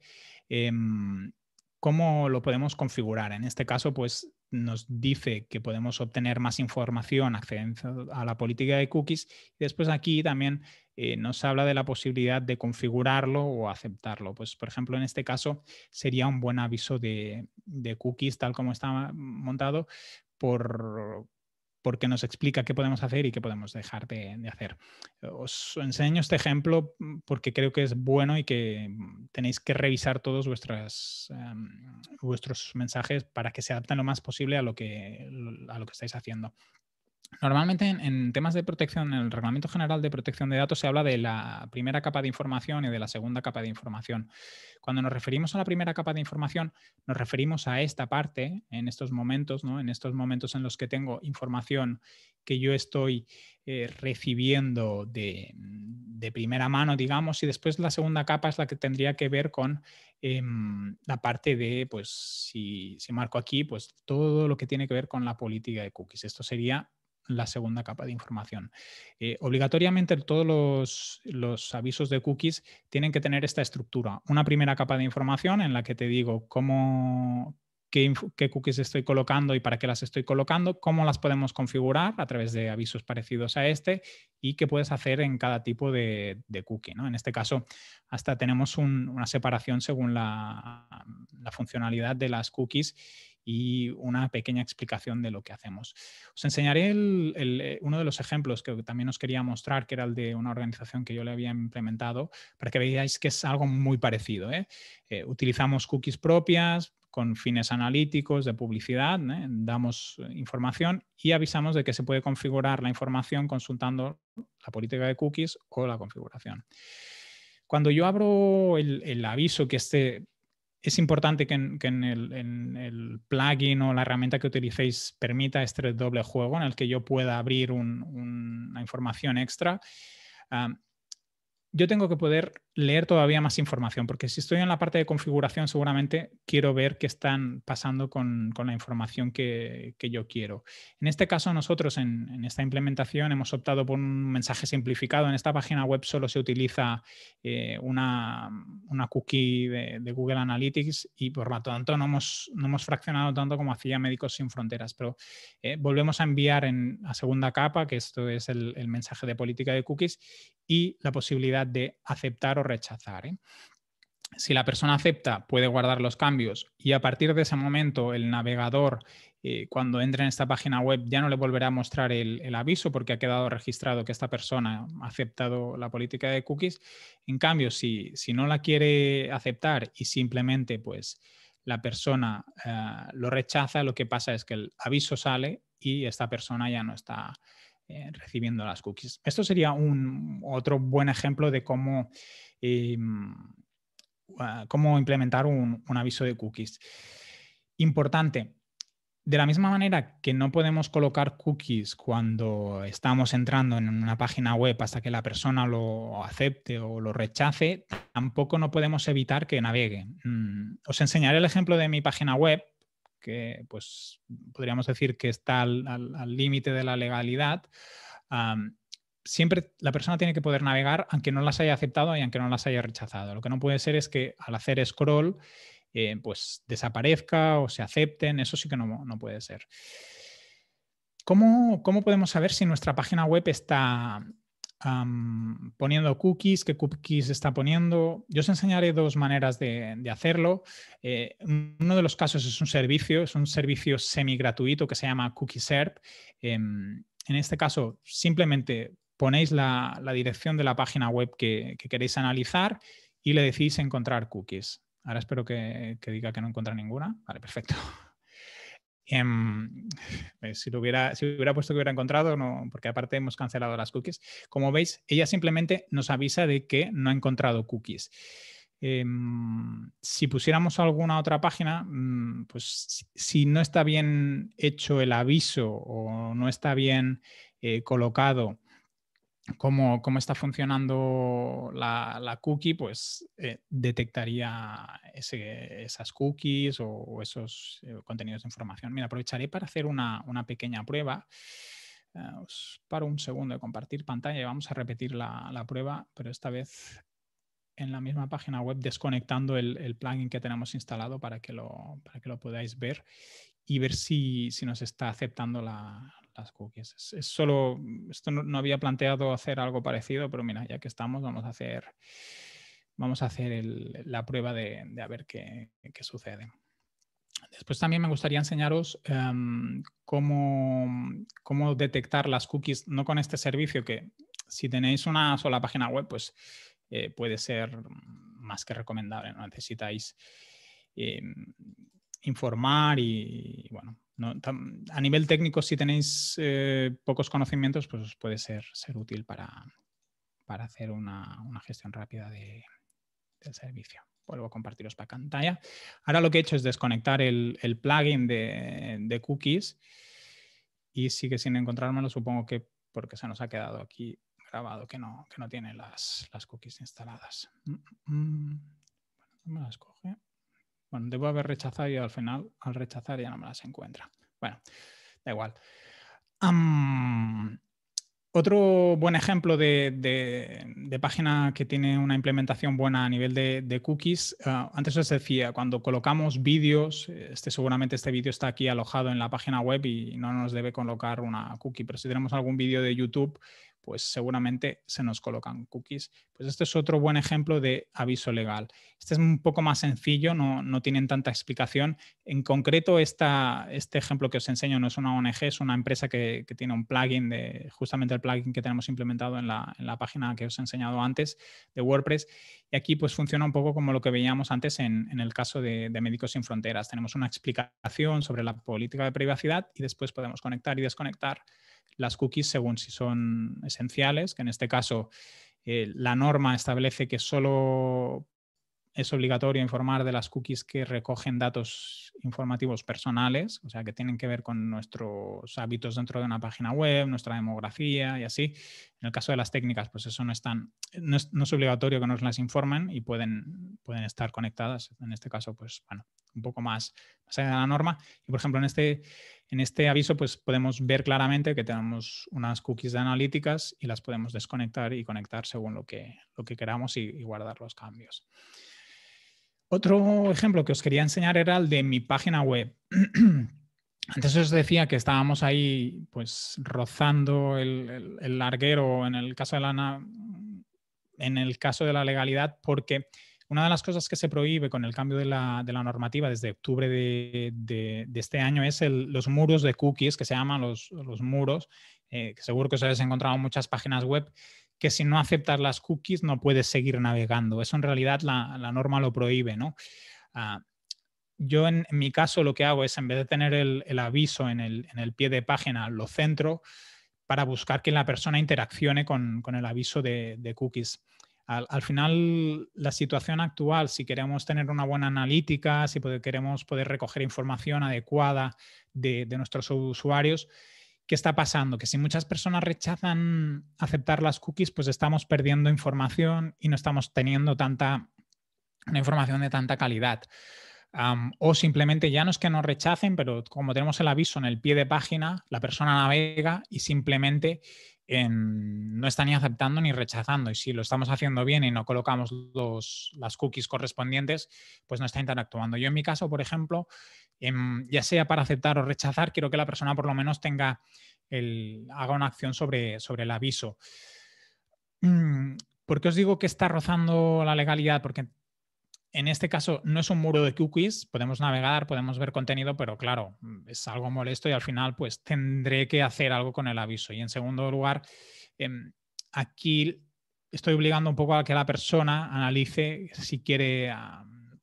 em, cómo lo podemos configurar. En este caso, pues nos dice que podemos obtener más información accediendo a la política de cookies. Y después aquí también eh, nos habla de la posibilidad de configurarlo o aceptarlo. Pues, por ejemplo, en este caso sería un buen aviso de, de cookies tal como está montado por, porque nos explica qué podemos hacer y qué podemos dejar de, hacer. Os enseño este ejemplo mm, porque creo que es bueno y que mm, tenéis que revisar todos vuestras, em, vuestros mensajes para que se adapten lo más posible a lo que estáis haciendo. Normalmente en, temas de protección, en el Reglamento General de Protección de Datos se habla de la primera capa de información y de la segunda capa de información. Cuando nos referimos a la primera capa de información, nos referimos a esta parte, en estos momentos, en estos momentos en los que tengo información que yo estoy eh, recibiendo de, primera mano, digamos, y después la segunda capa es la que tendría que ver con em, la parte de, pues, si, si marco aquí, pues todo lo que tiene que ver con la política de cookies. Esto sería la segunda capa de información. Eh, obligatoriamente todos los, avisos de cookies tienen que tener esta estructura. Una primera capa de información en la que te digo cómo, qué, cookies estoy colocando y para qué las estoy colocando, cómo las podemos configurar a través de avisos parecidos a este y qué puedes hacer en cada tipo de, cookie. ¿no? En este caso, hasta tenemos una separación según la funcionalidad de las cookies y una pequeña explicación de lo que hacemos. Os enseñaré eh, uno de los ejemplos que también os quería mostrar, que era el de una organización que yo le había implementado, para que veáis que es algo muy parecido. ¿eh? Eh, utilizamos cookies propias con fines analíticos, de publicidad, damos información y avisamos de que se puede configurar la información consultando la política de cookies o la configuración. Cuando yo abro el, el aviso que este es importante que, en, el, plugin o la herramienta que utilicéis permita este doble juego en el que yo pueda abrir una información extra. Ah, yo tengo que poder leer todavía más información, porque si estoy en la parte de configuración, seguramente quiero ver qué están pasando con, la información que, yo quiero. En este caso, nosotros en, esta implementación hemos optado por un mensaje simplificado. En esta página web solo se utiliza eh, una, cookie de, Google Analytics y por lo tanto no hemos, fraccionado tanto como hacía Médicos Sin Fronteras, pero eh, volvemos a enviar en la segunda capa, que esto es el mensaje de política de cookies, y la posibilidad de aceptar o rechazar. ¿eh? Si la persona acepta, puede guardar los cambios y a partir de ese momento el navegador, eh, cuando entre en esta página web, ya no le volverá a mostrar el, aviso porque ha quedado registrado que esta persona ha aceptado la política de cookies. En cambio, si, no la quiere aceptar y simplemente pues la persona eh, lo rechaza, lo que pasa es que el aviso sale y esta persona ya no está recibiendo las cookies. Esto sería un otro buen ejemplo de cómo Em, cómo implementar un, aviso de cookies. Importante, de la misma manera que no podemos colocar cookies cuando estamos entrando en una página web hasta que la persona lo acepte o lo rechace, tampoco no podemos evitar que navegue. Mm, os enseñaré el ejemplo de mi página web, que pues podríamos decir que está al límite de la legalidad siempre la persona tiene que poder navegar aunque no las haya aceptado y aunque no las haya rechazado. Lo que no puede ser es que al hacer scroll, eh, pues desaparezca o se acepten. Eso sí que no, puede ser. ¿Cómo, podemos saber si nuestra página web está poniendo cookies? ¿Qué cookies está poniendo? Yo os enseñaré dos maneras de, hacerlo. Eh, uno de los casos es un servicio, es un servicio semi gratuito que se llama Cookie Serp. Em, en este caso, simplemente ponéis la, dirección de la página web que, queréis analizar y le decís encontrar cookies. Ahora espero que, diga que no encuentra ninguna. Vale, perfecto. Em, eh, si, lo hubiera, puesto que hubiera encontrado, porque aparte hemos cancelado las cookies. Como veis, ella simplemente nos avisa de que no ha encontrado cookies. Em, si pusiéramos alguna otra página, mm, pues si no está bien hecho el aviso o no está bien eh, colocado cómo, está funcionando la, cookie, pues eh, detectaría esas cookies o, esos eh, contenidos de información. Mira, aprovecharé para hacer una, pequeña prueba. para eh, os paro un segundo de compartir pantalla y vamos a repetir la, prueba, pero esta vez en la misma página web desconectando el, plugin que tenemos instalado para que lo, que lo podáis ver y ver si nos está aceptando la, las cookies. Es, solo, mm, esto no, había planteado hacer algo parecido, pero mira, ya que estamos, vamos a hacer, vamos a hacer la prueba de, a ver qué, sucede. Después también me gustaría enseñaros em, cómo, detectar las cookies, no con este servicio que si tenéis una sola página web, pues eh, puede ser más que recomendable. No necesitáis em, informar y, bueno, a nivel técnico, si tenéis eh, pocos conocimientos, pues puede ser, ser útil para, hacer una, gestión rápida del servicio. Vuelvo a compartiros para pantalla. Ahora lo que he hecho es desconectar el, plugin de, cookies y sigue sin encontrármelo, supongo que porque se nos ha quedado aquí grabado que no, que no tiene las, cookies instaladas. Mm, mm, mm. me las coge. Bueno, debo haber rechazado y al final, al rechazar, ya no me las encuentra. Bueno, da igual. otro buen ejemplo de, página que tiene una implementación buena a nivel de, cookies, ah, antes os decía, cuando colocamos vídeos, eh, este, seguramente este vídeo está aquí alojado en la página web y no nos debe colocar una cookie, pero si tenemos algún vídeo de YouTube pues seguramente se nos colocan cookies. Pues este es otro buen ejemplo de aviso legal. Este es un poco más sencillo, no, tienen tanta explicación. En concreto, este ejemplo que os enseño no es una ONG, es una empresa que, tiene un plugin, de, justamente el plugin que tenemos implementado en la, página que os he enseñado antes de WordPress. Y aquí pues funciona un poco como lo que veíamos antes en, el caso de, de Médicos Sin Fronteras. Tenemos una explicación sobre la política de privacidad y después podemos conectar y desconectar las cookies según si son esenciales, que en este caso eh, la norma establece que solo es obligatorio informar de las cookies que recogen datos informativos personales, o sea, que tienen que ver con nuestros hábitos dentro de una página web, nuestra demografía y así. En el caso de las técnicas, pues eso no es, no es, obligatorio que nos las informen y pueden, pueden estar conectadas. En este caso, pues bueno, un poco más, más allá de la norma. Y por ejemplo, en este en este aviso pues, podemos ver claramente que tenemos unas cookies de analíticas y las podemos desconectar y conectar según lo que, lo que queramos y, guardar los cambios. Otro ejemplo que os quería enseñar era el de mi página web. Antes os decía que estábamos ahí pues rozando el, larguero en el caso de la, en el caso de la legalidad porque una de las cosas que se prohíbe con el cambio de la, normativa desde octubre de, este año es los muros de cookies, que se llaman los, muros, eh, que seguro que os habéis encontrado en muchas páginas web, que si no aceptas las cookies no puedes seguir navegando. Eso en realidad la, norma lo prohíbe, ah, yo en, mi caso lo que hago es, en vez de tener el, aviso en el, pie de página, lo centro para buscar que la persona interaccione con, el aviso de cookies. Al, final, la situación actual, si queremos tener una buena analítica, si queremos poder recoger información adecuada de, nuestros usuarios, ¿qué está pasando? Que si muchas personas rechazan aceptar las cookies, pues estamos perdiendo información y no estamos teniendo tanta una información de tanta calidad. o simplemente ya no es que nos rechacen, pero como tenemos el aviso en el pie de página, la persona navega y simplemente no está ni aceptando ni rechazando. Y si lo estamos haciendo bien y no colocamos los, las cookies correspondientes, pues no está interactuando. Yo en mi caso, por ejemplo, em, ya sea para aceptar o rechazar, quiero que la persona por lo menos tenga el, haga una acción sobre, sobre el aviso. Mm, ¿Por qué os digo que está rozando la legalidad? Porque en este caso no es un muro de cookies, podemos navegar, podemos ver contenido, pero claro, mm, es algo molesto y al final pues tendré que hacer algo con el aviso. Y en segundo lugar, em, aquí estoy obligando un poco a que la persona analice si quiere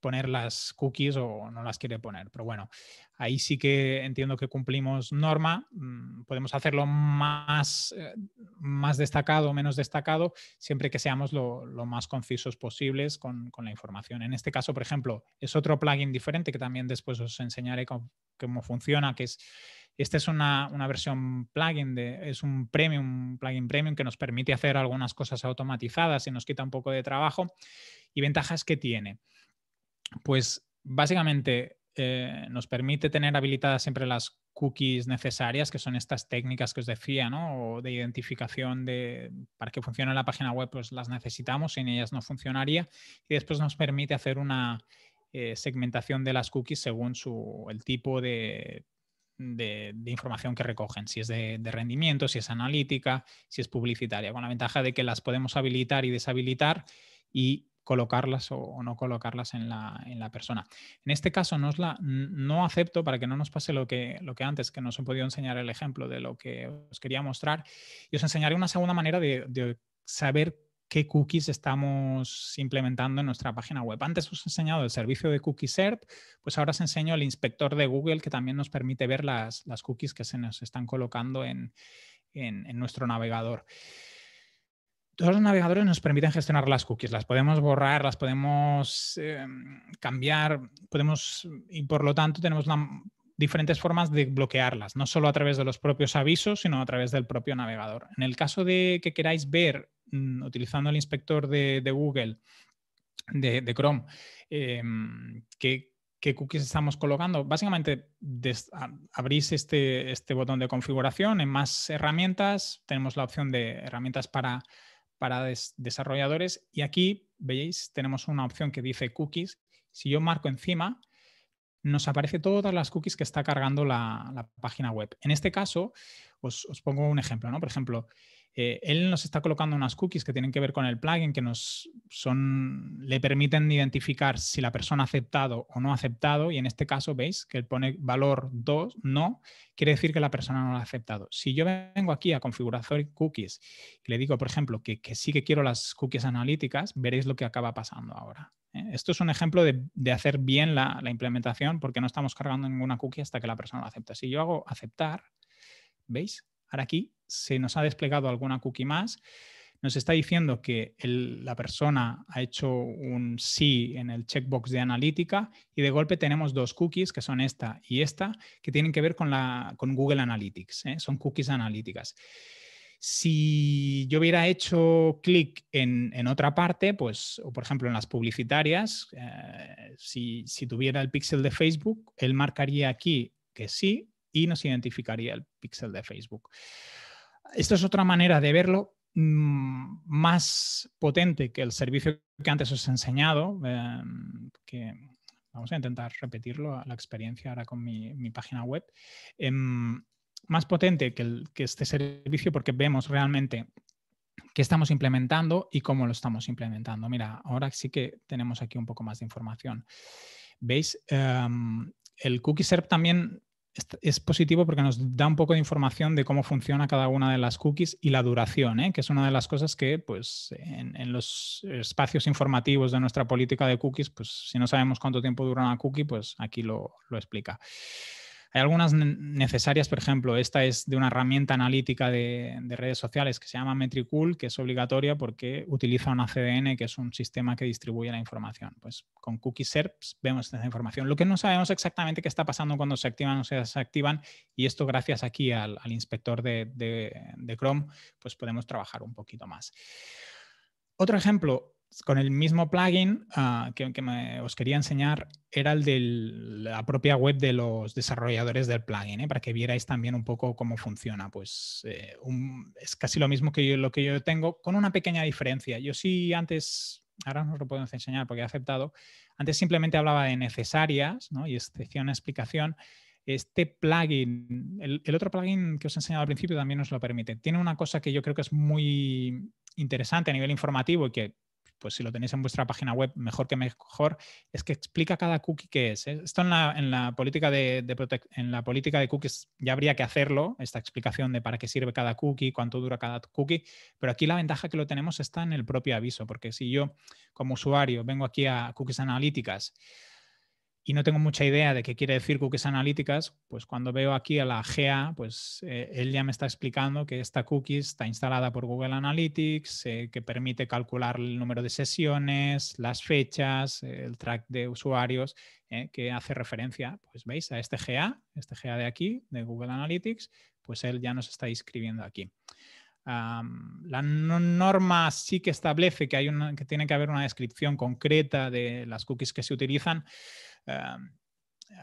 poner las cookies o no las quiere poner. Pero bueno, Ahí sí que entiendo que cumplimos norma, mm, podemos hacerlo más, eh, más destacado o menos destacado, siempre que seamos lo, más concisos posibles con, la información. En este caso, por ejemplo, es otro plugin diferente que también después os enseñaré cómo, funciona, que es... Esta es una, versión plugin, de, es un premium, plugin premium que nos permite hacer algunas cosas automatizadas y nos quita un poco de trabajo. ¿Y ventajas que tiene? Pues básicamente eh, nos permite tener habilitadas siempre las cookies necesarias, que son estas técnicas que os decía, O de identificación de, para que funcione la página web, pues las necesitamos, sin ellas no funcionaría. Y después nos permite hacer una eh, segmentación de las cookies según el tipo de, información que recogen, si es de, de, rendimiento, si es analítica, si es publicitaria, con la ventaja de que las podemos habilitar y deshabilitar y colocarlas o, no colocarlas en la, persona. En este caso no, la, no acepto, para que no nos pase lo que, lo que antes, que no he podido enseñar el ejemplo de lo que os quería mostrar, y os enseñaré una segunda manera de, saber qué cookies estamos implementando en nuestra página web. Antes os he enseñado el servicio de Cookie Cert, pues ahora os enseño el inspector de Google que también nos permite ver las, cookies que se nos están colocando en nuestro navegador todos los navegadores nos permiten gestionar las cookies, las podemos borrar, las podemos em, cambiar, podemos, y por lo tanto tenemos diferentes formas de bloquearlas, no solo a través de los propios avisos, sino a través del propio navegador. En el caso de que queráis ver, mm, utilizando el inspector de, Google, de, Chrome, em, qué cookies estamos colocando. Básicamente, abrís este, este, botón de configuración en más herramientas. Tenemos la opción de herramientas para para desarrolladores. Y aquí, veis, tenemos una opción que dice cookies. Si yo marco encima, nos aparece todas las cookies que está cargando la, página web. En este caso, os, os, pongo un ejemplo, ¿no? Por ejemplo, eh, él nos está colocando unas cookies que tienen que ver con el plugin, que nos son, le permiten identificar si la persona ha aceptado o no ha aceptado, y en este caso veis que él pone valor 2, no, quiere decir que la persona no lo ha aceptado. Si yo vengo aquí a configuración cookies y le digo, por ejemplo, que, sí que quiero las cookies analíticas, veréis lo que acaba pasando ahora. ¿eh? Esto es un ejemplo de, hacer bien la, implementación porque no estamos cargando ninguna cookie hasta que la persona lo acepta. Si yo hago aceptar, ¿veis? Ahora aquí se nos ha desplegado alguna cookie más, nos está diciendo que la persona ha hecho un sí en el checkbox de analítica y de golpe tenemos dos cookies, que son esta y esta, que tienen que ver con, Google Analytics, ¿eh? son cookies analíticas. Si yo hubiera hecho clic en, otra parte, pues, o por ejemplo en las publicitarias, eh, si, tuviera el pixel de Facebook, él marcaría aquí que sí y nos identificaría el pixel de Facebook. Esto es otra manera de verlo mm, más potente que el servicio que antes os he enseñado, em, que vamos a intentar repetirlo a la experiencia ahora con mi, página web, em, más potente que, este servicio porque vemos realmente qué estamos implementando y cómo lo estamos implementando. Mira, ahora sí que tenemos aquí un poco más de información. ¿Veis? Em, el cookie SERP también es positivo porque nos da un poco de información de cómo funciona cada una de las cookies y la duración, ¿eh? que es una de las cosas que pues, en, los espacios informativos de nuestra política de cookies, pues si no sabemos cuánto tiempo dura una cookie, pues aquí lo, lo explica. Hay algunas necesarias, por ejemplo, esta es de una herramienta analítica de, redes sociales que se llama Metricool, que es obligatoria porque utiliza una CDN, que es un sistema que distribuye la información. Pues con cookie SERPs vemos esa información. Lo que no sabemos exactamente qué está pasando cuando se activan o se desactivan, y esto gracias aquí al, inspector de, de Chrome, pues podemos trabajar un poquito más. Otro ejemplo, con el mismo plugin ah, que, me, os quería enseñar era el de la propia web de los desarrolladores del plugin, ¿eh? para que vierais también un poco cómo funciona. Pues eh, es casi lo mismo que lo que yo tengo, con una pequeña diferencia. Yo sí antes, ahora no os lo puedo enseñar porque he aceptado, antes simplemente hablaba de necesarias y excepción a explicación. Este plugin, el, el otro plugin que os he enseñado al principio también nos lo permite. Tiene una cosa que yo creo que es muy interesante a nivel informativo y que pues si lo tenéis en vuestra página web, mejor que mejor, es que explica cada cookie qué es. ¿eh? Esto en la, política de, en la política de cookies ya habría que hacerlo, esta explicación de para qué sirve cada cookie, cuánto dura cada cookie, pero aquí la ventaja que lo tenemos está en el propio aviso, porque si yo como usuario vengo aquí a cookies analíticas, y no tengo mucha idea de qué quiere decir cookies analíticas, pues cuando veo aquí a la GA, pues eh, él ya me está explicando que esta cookie está instalada por Google Analytics, eh, que permite calcular el número de sesiones, las fechas, eh, el track de usuarios, que hace referencia, pues veis, a este GA, este GA de aquí, de Google Analytics, pues él ya nos está inscribiendo aquí. la norma sí que establece que, hay una, que tiene que haber una descripción concreta de las cookies que se utilizan, Em,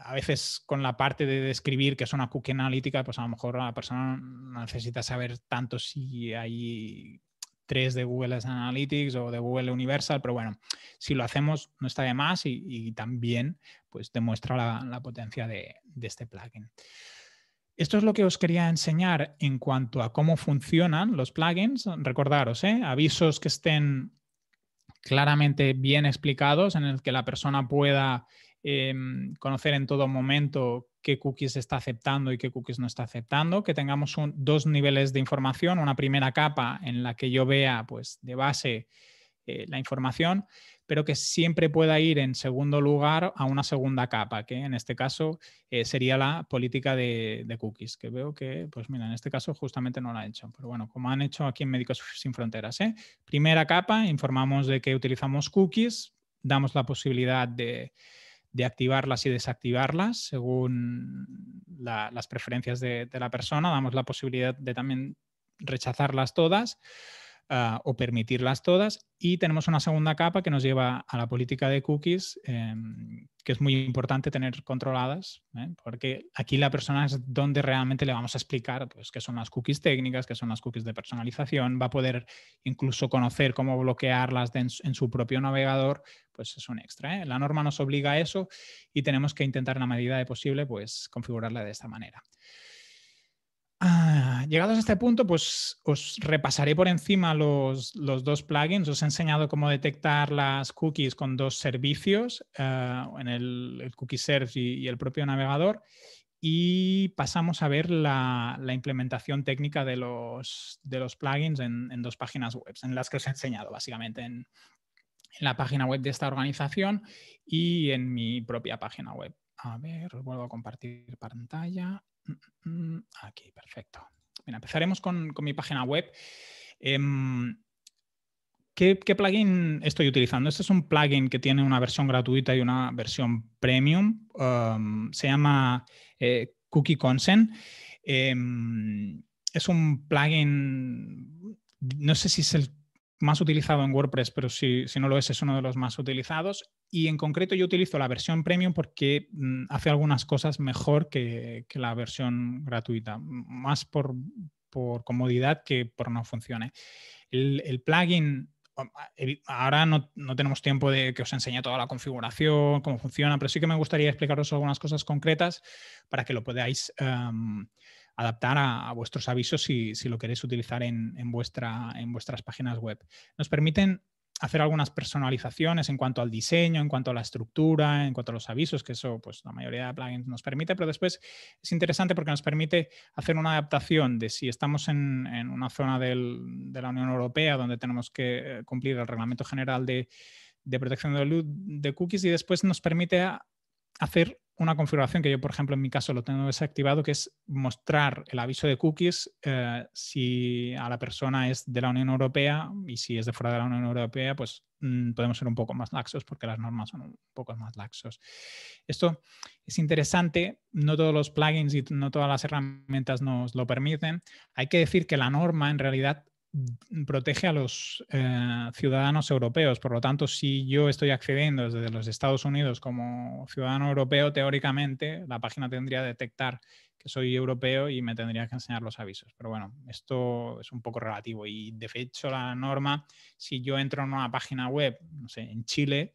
a veces con la parte de describir que es una cookie analítica, pues a lo mejor la persona necesita saber tanto si hay tres de Google Analytics o de Google Universal, pero bueno, si lo hacemos no está de más y, también pues demuestra la, potencia de, este plugin. Esto es lo que os quería enseñar en cuanto a cómo funcionan los plugins. Recordaros, ¿eh? avisos que estén claramente bien explicados en el que la persona pueda Em, conocer en todo momento qué cookies está aceptando y qué cookies no está aceptando, que tengamos dos niveles de información, una primera capa en la que yo vea pues, de base eh, la información, pero que siempre pueda ir en segundo lugar a una segunda capa, que en este caso eh, sería la política de, cookies, que veo que, pues mira, en este caso justamente no la han hecho, pero bueno, como han hecho aquí en Médicos Sin Fronteras. ¿eh? Primera capa, informamos de que utilizamos cookies, damos la posibilidad de de activarlas y desactivarlas según las preferencias de, la persona. Damos la posibilidad de también rechazarlas todas. Ah, o permitirlas todas. Y tenemos una segunda capa que nos lleva a la política de cookies, em, que es muy importante tener controladas, ¿eh? porque aquí la persona es donde realmente le vamos a explicar pues, qué son las cookies técnicas, qué son las cookies de personalización, va a poder incluso conocer cómo bloquearlas en, su propio navegador, pues es un extra. ¿eh? La norma nos obliga a eso y tenemos que intentar en la medida de posible pues, configurarla de esta manera. Ah, llegados a este punto, pues os repasaré por encima los, dos plugins. Os he enseñado cómo detectar las cookies con dos servicios, ah, en el, Cookie search y, el propio navegador. Y pasamos a ver la, implementación técnica de los, de los plugins en, dos páginas web, en las que os he enseñado básicamente en la página web de esta organización y en mi propia página web. A ver, vuelvo a compartir pantalla. Mm, mm, mm. Aquí, perfecto. Bien, empezaremos con, mi página web. Em, ¿Qué, plugin estoy utilizando? Este es un plugin que tiene una versión gratuita y una versión premium. Em, se llama eh, Cookie Consent. Em, es un plugin, no sé si es el más utilizado en WordPress, pero si, si no lo es, es uno de los más utilizados. Y en concreto yo utilizo la versión premium porque mm, hace algunas cosas mejor que, la versión gratuita, más por, comodidad que por no funcione. El, plugin, ah, ahora no, tenemos tiempo de que os enseñe toda la configuración, cómo funciona, pero sí que me gustaría explicaros algunas cosas concretas para que lo podáis em, adaptar a, vuestros avisos si, si lo queréis utilizar en, vuestra, en vuestras páginas web. Nos permiten hacer algunas personalizaciones en cuanto al diseño, en cuanto a la estructura, en cuanto a los avisos, que eso pues la mayoría de plugins nos permite, pero después es interesante porque nos permite hacer una adaptación de si estamos en, una zona de la Unión Europea donde tenemos que eh, cumplir el Reglamento General de, de Protección de, de Cookies y después nos permite hacer una configuración que yo, por ejemplo, en mi caso lo tengo desactivado, que es mostrar el aviso de cookies eh, si a la persona es de la Unión Europea y si es de fuera de la Unión Europea, pues mm, podemos ser un poco más laxos porque las normas son un poco más laxos. Esto es interesante, no todos los plugins y no todas las herramientas nos lo permiten. Hay que decir que la norma en realidad protege a los eh, ciudadanos europeos. Por lo tanto, si yo estoy accediendo desde los Estados Unidos como ciudadano europeo, teóricamente la página tendría que detectar que soy europeo y me tendría que enseñar los avisos. Pero bueno, esto es un poco relativo y de hecho la norma, si yo entro en una página web, no sé, en Chile,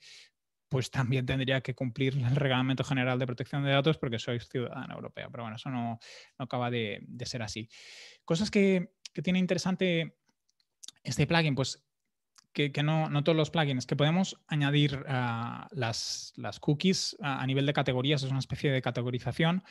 pues también tendría que cumplir el Reglamento General de Protección de Datos porque soy ciudadano europeo. Pero bueno, eso no, acaba de, ser así. Cosas que, que tiene interesante este plugin, pues que, no, no, todos los plugins, que podemos añadir las, cookies a, nivel de categorías, es una especie de categorización,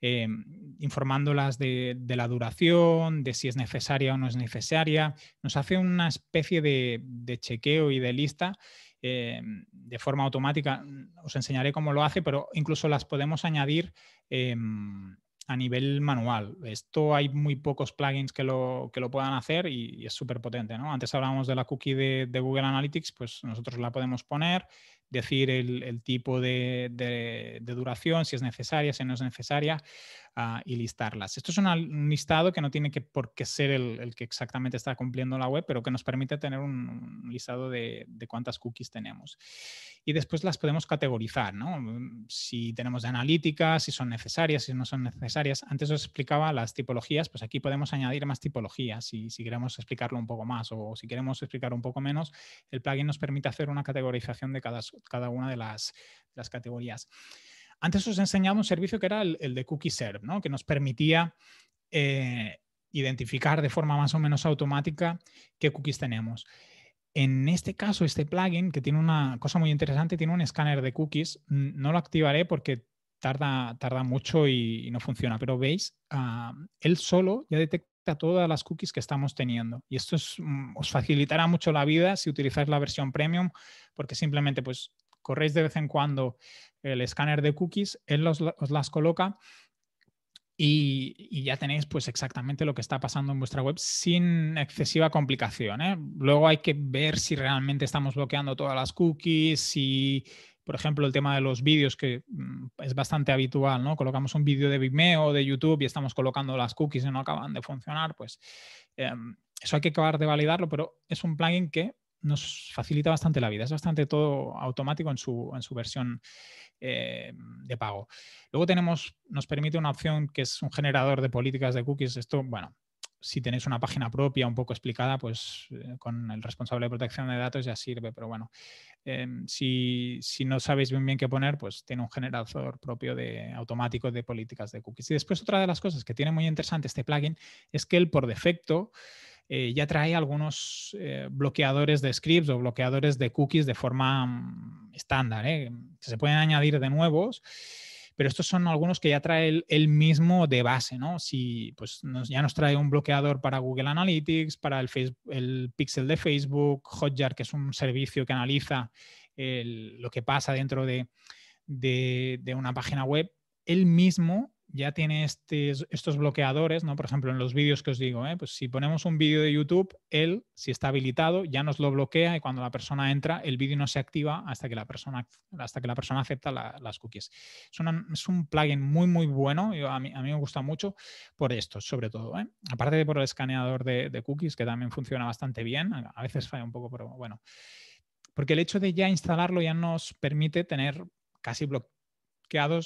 em, informándolas de, la duración, de si es necesaria o no es necesaria. Nos hace una especie de, chequeo y de lista em, de forma automática. Os enseñaré cómo lo hace, pero incluso las podemos añadir. Em, a nivel manual. Esto hay muy pocos plugins que lo, que lo puedan hacer y, es súper potente. ¿no? Antes hablábamos de la cookie de, Google Analytics, pues nosotros la podemos poner, decir el, tipo de, de, duración, si es necesaria, si no es necesaria. Ah, y listarlas. Esto es un listado que no tiene que, por qué ser el, que exactamente está cumpliendo la web, pero que nos permite tener un, listado de, cuántas cookies tenemos. Y después las podemos categorizar, ¿no? Mm, si tenemos de analítica, si son necesarias, si no son necesarias. Antes os explicaba las tipologías, pues aquí podemos añadir más tipologías si, si queremos explicarlo un poco más o si queremos explicar un poco menos. El plugin nos permite hacer una categorización de cada, cada una de las, las categorías. Antes os enseñaba un servicio que era el, de Cookie Serve, que nos permitía eh, identificar de forma más o menos automática qué cookies tenemos. En este caso, este plugin, que tiene una cosa muy interesante, tiene un escáner de cookies. No lo activaré porque tarda, mucho y, no funciona, pero veis, ah, él solo ya detecta todas las cookies que estamos teniendo. Y esto mm, os facilitará mucho la vida si utilizáis la versión premium, porque simplemente pues corréis de vez en cuando el escáner de cookies, él os las coloca y, ya tenéis pues exactamente lo que está pasando en vuestra web sin excesiva complicación. ¿eh? Luego hay que ver si realmente estamos bloqueando todas las cookies, si por ejemplo el tema de los vídeos que mm, es bastante habitual, ¿no? Colocamos un vídeo de Vimeo, o de YouTube y estamos colocando las cookies y no acaban de funcionar, pues em, eso hay que acabar de validarlo, pero es un plugin que nos facilita bastante la vida. Es bastante todo automático en su, en su versión eh, de pago. Luego tenemos, nos permite una opción que es un generador de políticas de cookies. Esto, bueno, si tenéis una página propia un poco explicada, pues eh, con el responsable de protección de datos ya sirve. Pero bueno, em, si, si, no sabéis bien bien qué poner, pues tiene un generador propio de automático de políticas de cookies. Y después otra de las cosas que tiene muy interesante este plugin es que él por defecto eh, ya trae algunos eh, bloqueadores de scripts o bloqueadores de cookies de forma mm, estándar, que ¿eh? se pueden añadir de nuevos pero estos son algunos que ya trae el mismo de base, ¿no? Si pues, ya nos trae un bloqueador para Google Analytics, para el, Pixel de Facebook, Hotjar, que es un servicio que analiza lo que pasa dentro de, de, una página web, él mismo ya tiene estos bloqueadores, ¿no? Por ejemplo, en los vídeos que os digo, ¿eh? pues si ponemos un vídeo de YouTube, él, si está habilitado, ya nos lo bloquea y cuando la persona entra, el vídeo no se activa hasta que la persona, hasta que la persona acepta las cookies. Es, un plugin muy, muy bueno. y a, mí, a, mí, me gusta mucho por esto, sobre todo. ¿eh? Aparte de por el escaneador de, cookies, que también funciona bastante bien. A veces falla un poco, pero bueno. Porque el hecho de ya instalarlo ya nos permite tener casi bloqueado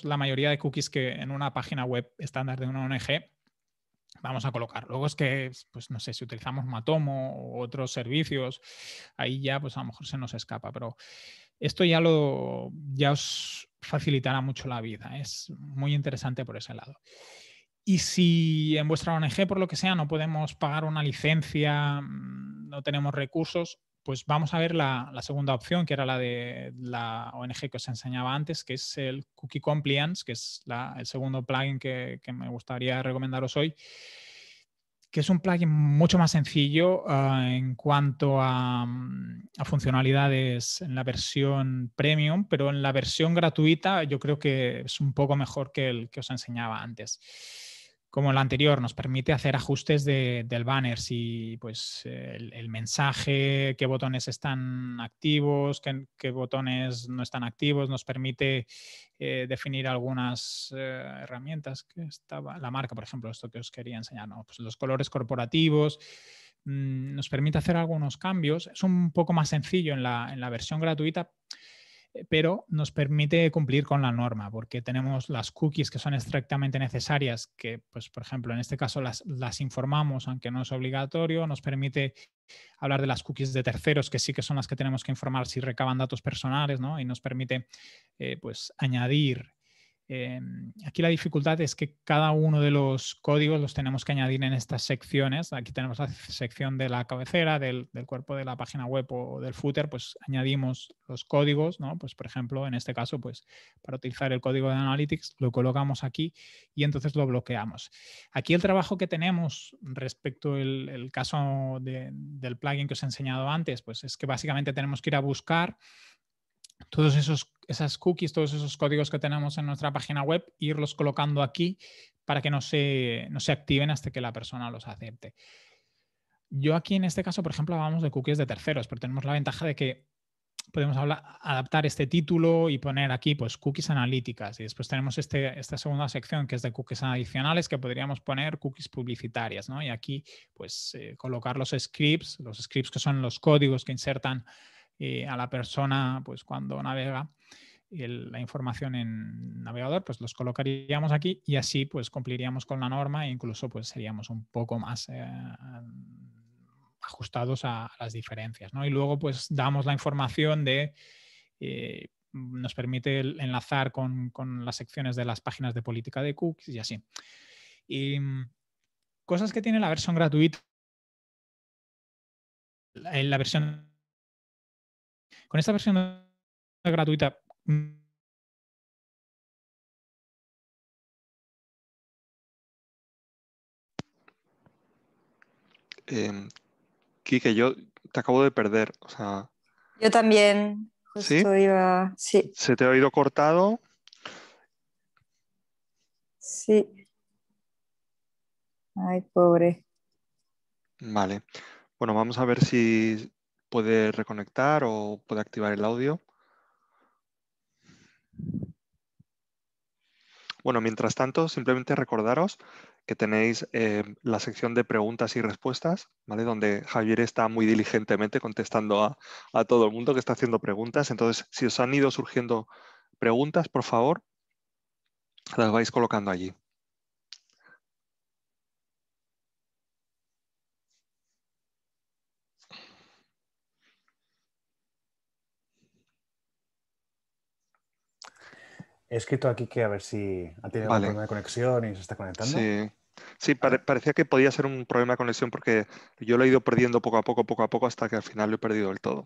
la mayoría de cookies que en una página web estándar de una ONG vamos a colocar. Luego es que, pues no sé, si utilizamos Matomo u otros servicios, ahí ya pues a lo mejor se nos escapa, pero esto ya, lo, ya os facilitará mucho la vida. Es muy interesante por ese lado. Y si en vuestra ONG, por lo que sea, no podemos pagar una licencia, mm, no tenemos recursos, pues vamos a ver la, segunda opción, que era la de la ONG que os enseñaba antes, que es el Cookie Compliance, que es el segundo plugin que, me gustaría recomendaros hoy, que es un plugin mucho más sencillo ah, en cuanto mm, a, funcionalidades en la versión premium, pero en la versión gratuita yo creo que es un poco mejor que el que os enseñaba antes como la anterior, nos permite hacer ajustes del banner, si pues el, mensaje, qué botones están activos, qué, botones no están activos, nos permite eh, definir algunas eh, herramientas que estaba, la marca, por ejemplo, esto que os quería enseñar, pues los colores corporativos, mm, nos permite hacer algunos cambios, es un poco más sencillo en la, en la versión gratuita, pero nos permite cumplir con la norma, porque tenemos las cookies que son estrictamente necesarias, que, pues, por ejemplo, en este caso las, las informamos, aunque no es obligatorio, nos permite hablar de las cookies de terceros, que sí que son las que tenemos que informar si recaban datos personales, ¿no? Y nos permite, eh, pues, añadir Em, aquí la dificultad es que cada uno de los códigos los tenemos que añadir en estas secciones. Aquí tenemos la sección de la cabecera, del, cuerpo de la página web o del footer, pues añadimos los códigos, ¿no? Pues por ejemplo, en este caso, pues para utilizar el código de Analytics lo colocamos aquí y entonces lo bloqueamos. Aquí el trabajo que tenemos respecto al el caso del plugin que os he enseñado antes, pues es que básicamente tenemos que ir a buscar todos esos, esas cookies, todos esos códigos que tenemos en nuestra página web, irlos colocando aquí para que no se, activen hasta que la persona los acepte. Yo aquí en este caso, por ejemplo, hablamos de cookies de terceros, pero tenemos la ventaja de que podemos hablar, adaptar este título y poner aquí pues cookies analíticas. Y después tenemos este, esta segunda sección que es de cookies adicionales que podríamos poner cookies publicitarias, ¿no? Y aquí pues eh, colocar los scripts, los scripts que son los códigos que insertan eh, a la persona pues, cuando navega la información en navegador, pues los colocaríamos aquí y así pues cumpliríamos con la norma e incluso pues seríamos un poco más eh, ajustados a, las diferencias. Y luego pues damos la información de... Eh, nos permite enlazar con, las secciones de las páginas de política de cookies y así. Y mm, cosas que tiene la versión gratuita. La, la versión con esta versión gratuita Eh, yo te acabo de perder. O sea, yo también. ¿sí? ¿Se te ha oído cortado? Sí. Ay, pobre. Vale. Bueno, vamos a ver si puede reconectar o puede activar el audio. Bueno, mientras tanto, simplemente recordaros que tenéis eh, la sección de preguntas y respuestas, donde Javier está muy diligentemente contestando a, todo el mundo que está haciendo preguntas. Entonces, si os han ido surgiendo preguntas, por favor, las vais colocando allí. He escrito aquí que a ver si ha tenido problema de conexión y se está conectando. Sí, parecía que podía ser un problema de conexión porque yo lo he ido perdiendo poco a poco, poco a poco, hasta que al final lo he perdido del todo.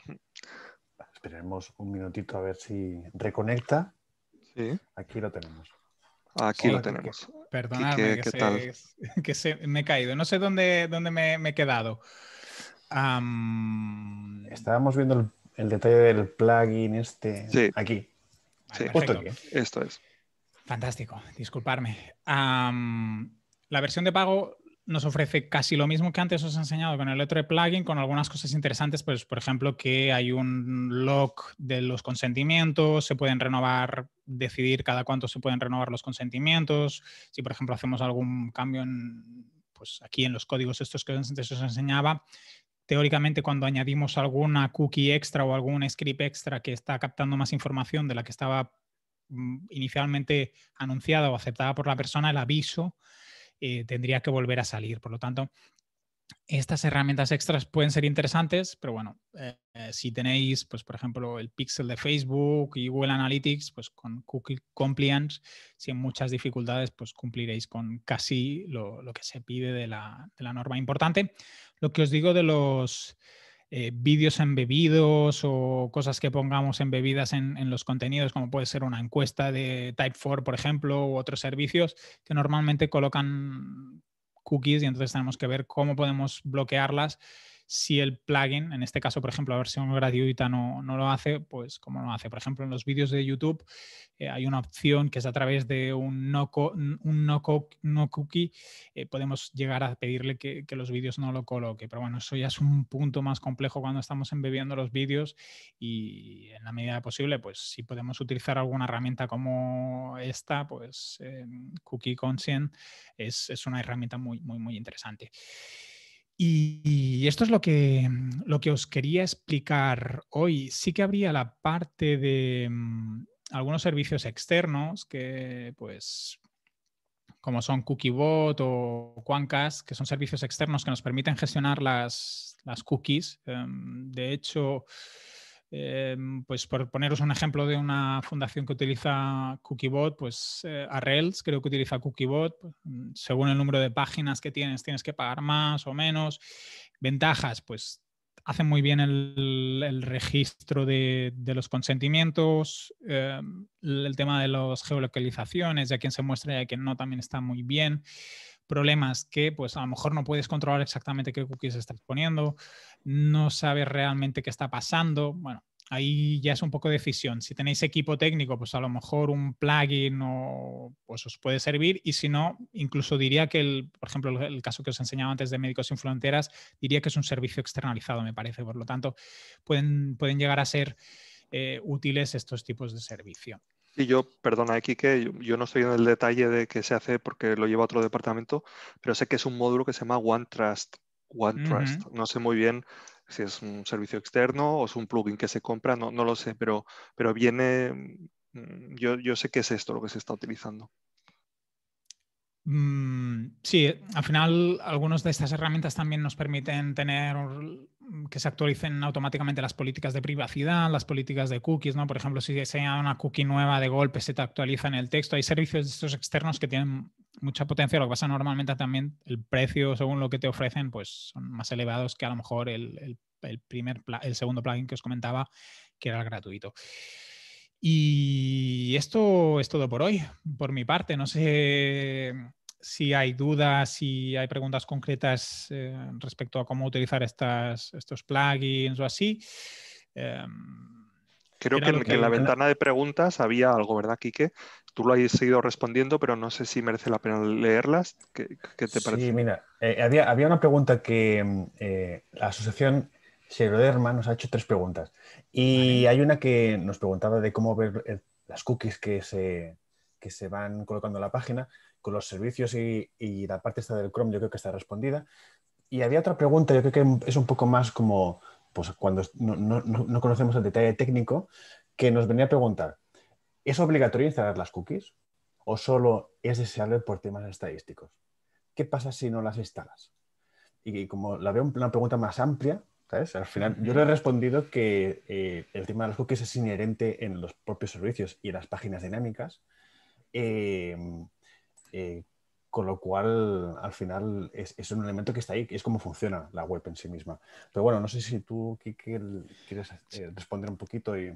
Esperemos un minutito a ver si reconecta. Sí. Aquí lo tenemos. Aquí lo tenemos. que, se, me he caído. No sé dónde, me, he quedado. Estábamos viendo el, detalle del plugin este. Sí. Aquí. Sí, Esto es. Fantástico, disculparme. la versión de pago nos ofrece casi lo mismo que antes os he enseñado con el otro plugin, con algunas cosas interesantes, pues por ejemplo que hay un log de los consentimientos, se pueden renovar, decidir cada cuánto se pueden renovar los consentimientos, si por ejemplo hacemos algún cambio en, pues aquí en los códigos estos que antes os enseñaba, teóricamente cuando añadimos alguna cookie extra o algún script extra que está captando más información de la que estaba mm, inicialmente anunciada o aceptada por la persona, el aviso eh, tendría que volver a salir. Por lo tanto, estas herramientas extras pueden ser interesantes, pero bueno, eh, si tenéis, pues por ejemplo, el pixel de Facebook y Google Analytics, pues con cookie compliance, sin muchas dificultades, pues cumpliréis con casi lo, que se pide de la, norma importante. Lo que os digo de los eh, vídeos embebidos o cosas que pongamos embebidas en, en los contenidos, como puede ser una encuesta de Type4, por ejemplo, u otros servicios que normalmente colocan cookies y entonces tenemos que ver cómo podemos bloquearlas si el plugin, en este caso, por ejemplo, la versión gratuita no, no lo hace, pues como no hace. Por ejemplo, en los vídeos de YouTube eh, hay una opción que es a través de un no, co un no, no cookie, eh, podemos llegar a pedirle que, los vídeos no lo coloque. Pero bueno, eso ya es un punto más complejo cuando estamos embebiendo los vídeos y en la medida posible, pues si podemos utilizar alguna herramienta como esta, pues Cookie Consent es, es una herramienta muy, muy, muy interesante. Y esto es lo que, lo que os quería explicar hoy. Sí que habría la parte de mm, algunos servicios externos que, pues, como son CookieBot o Quancast, que son servicios externos que nos permiten gestionar las, cookies. Em, de hecho, Em, pues por poneros un ejemplo de una fundación que utiliza Cookiebot, pues eh, Arrels creo que utiliza Cookiebot. Pues, según el número de páginas que tienes, tienes que pagar más o menos. Ventajas, pues hacen muy bien el, registro de, los consentimientos, em, el tema de las geolocalizaciones, de quien se muestra y a no también está muy bien problemas que pues a lo mejor no puedes controlar exactamente qué cookies estás poniendo, no sabes realmente qué está pasando. Bueno, ahí ya es un poco de decisión. Si tenéis equipo técnico, pues a lo mejor un plugin o, pues os puede servir y si no, incluso diría que, el, por ejemplo, el, caso que os enseñaba antes de Médicos Sin Fronteras, diría que es un servicio externalizado, me parece. Por lo tanto, pueden, pueden llegar a ser eh, útiles estos tipos de servicio y yo, perdona, Kike, eh, yo, yo no estoy en el detalle de qué se hace porque lo lleva otro departamento, pero sé que es un módulo que se llama OneTrust. OneTrust. No sé muy bien si es un servicio externo o es un plugin que se compra, no, no lo sé, pero, pero viene. Mm, yo, sé que es esto lo que se está utilizando. Mm, sí, al final algunas de estas herramientas también nos permiten tener Mm, que se actualicen automáticamente las políticas de privacidad, las políticas de cookies, ¿no? Por ejemplo, si se añade una cookie nueva de golpe, se te actualiza en el texto. Hay servicios de estos externos que tienen mucha potencia. Lo que pasa normalmente también el precio, según lo que te ofrecen, pues son más elevados que a lo mejor el, primer el segundo plugin que os comentaba, que era el gratuito. Y esto es todo por hoy, por mi parte. No sé si hay dudas, si hay preguntas concretas eh, respecto a cómo utilizar estos plugins o así. Eh, Creo que, en la ventana de preguntas había algo, ¿verdad, Quique? Tú lo has seguido respondiendo, pero no sé si merece la pena leerlas. ¿Qué, te parece? Sí, mira, eh, había, una pregunta que mm, la asociación Seroderma nos ha hecho tres preguntas. Y hay una que nos preguntaba de cómo ver las cookies que se, que se van colocando en la página con los servicios y, la parte esta del Chrome yo creo que está respondida. Y había otra pregunta, yo creo que es un poco más como, pues cuando no, no, no conocemos el detalle técnico, que nos venía a preguntar, ¿es obligatorio instalar las cookies o solo es deseable por temas estadísticos? ¿Qué pasa si no las instalas? Y, como la veo una pregunta más amplia, ¿Sabes? Al final, yo le he respondido que eh, el tema de las cookies es inherente en los propios servicios y en las páginas dinámicas. Eh, eh, con lo cual, al final, es, un elemento que está ahí, que es como funciona la web en sí misma. Pero bueno, no sé si tú, quieres eh, responder un poquito y...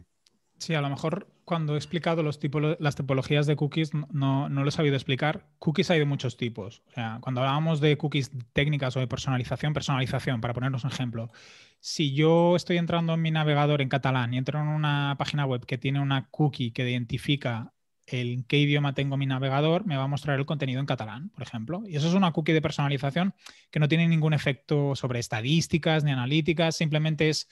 Sí, a lo mejor cuando he explicado los las tipologías de cookies no, no lo he sabido explicar. Cookies hay de muchos tipos. cuando hablábamos de cookies técnicas o de personalización, personalización, para ponernos un ejemplo. Si yo estoy entrando en mi navegador en catalán y entro en una página web que tiene una cookie que identifica en qué idioma tengo mi navegador, me va a mostrar el contenido en catalán, por ejemplo. Y eso es una cookie de personalización que no tiene ningún efecto sobre estadísticas ni analíticas, simplemente es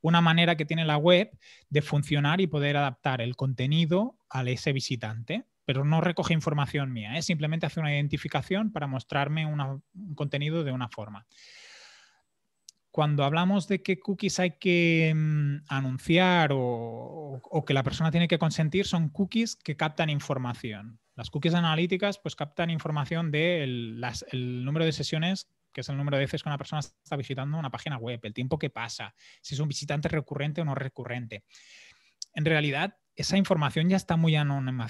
una manera que tiene la web de funcionar y poder adaptar el contenido al ese visitante pero no recoge información mía, Es ¿eh? simplemente hace una identificación para mostrarme un contenido de una forma cuando hablamos de qué cookies hay que mm, anunciar o, que la persona tiene que consentir, son cookies que captan información. Las cookies analíticas pues captan información del número de sesiones, que es el número de veces que una persona está visitando una página web, el tiempo que pasa, si es un visitante recurrente o no recurrente. En realidad, esa información ya está muy anónima,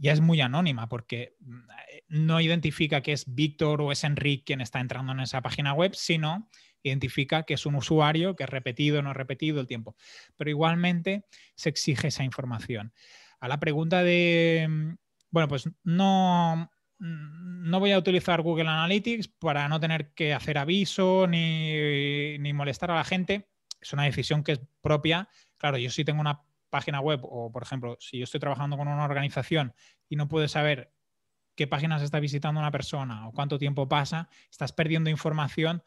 ya es muy anónima porque mm, eh, no identifica que es Víctor o es Enrique quien está entrando en esa página web, sino identifica que es un usuario, que es repetido, o no repetido el tiempo. Pero igualmente se exige esa información. A la pregunta de, mm, bueno, pues no, mm, no voy a utilizar Google Analytics para no tener que hacer aviso ni, ni, molestar a la gente. Es una decisión que es propia. Claro, yo sí tengo una página web o, por ejemplo, si yo estoy trabajando con una organización y no puedo saber qué páginas está visitando una persona o cuánto tiempo pasa, estás perdiendo información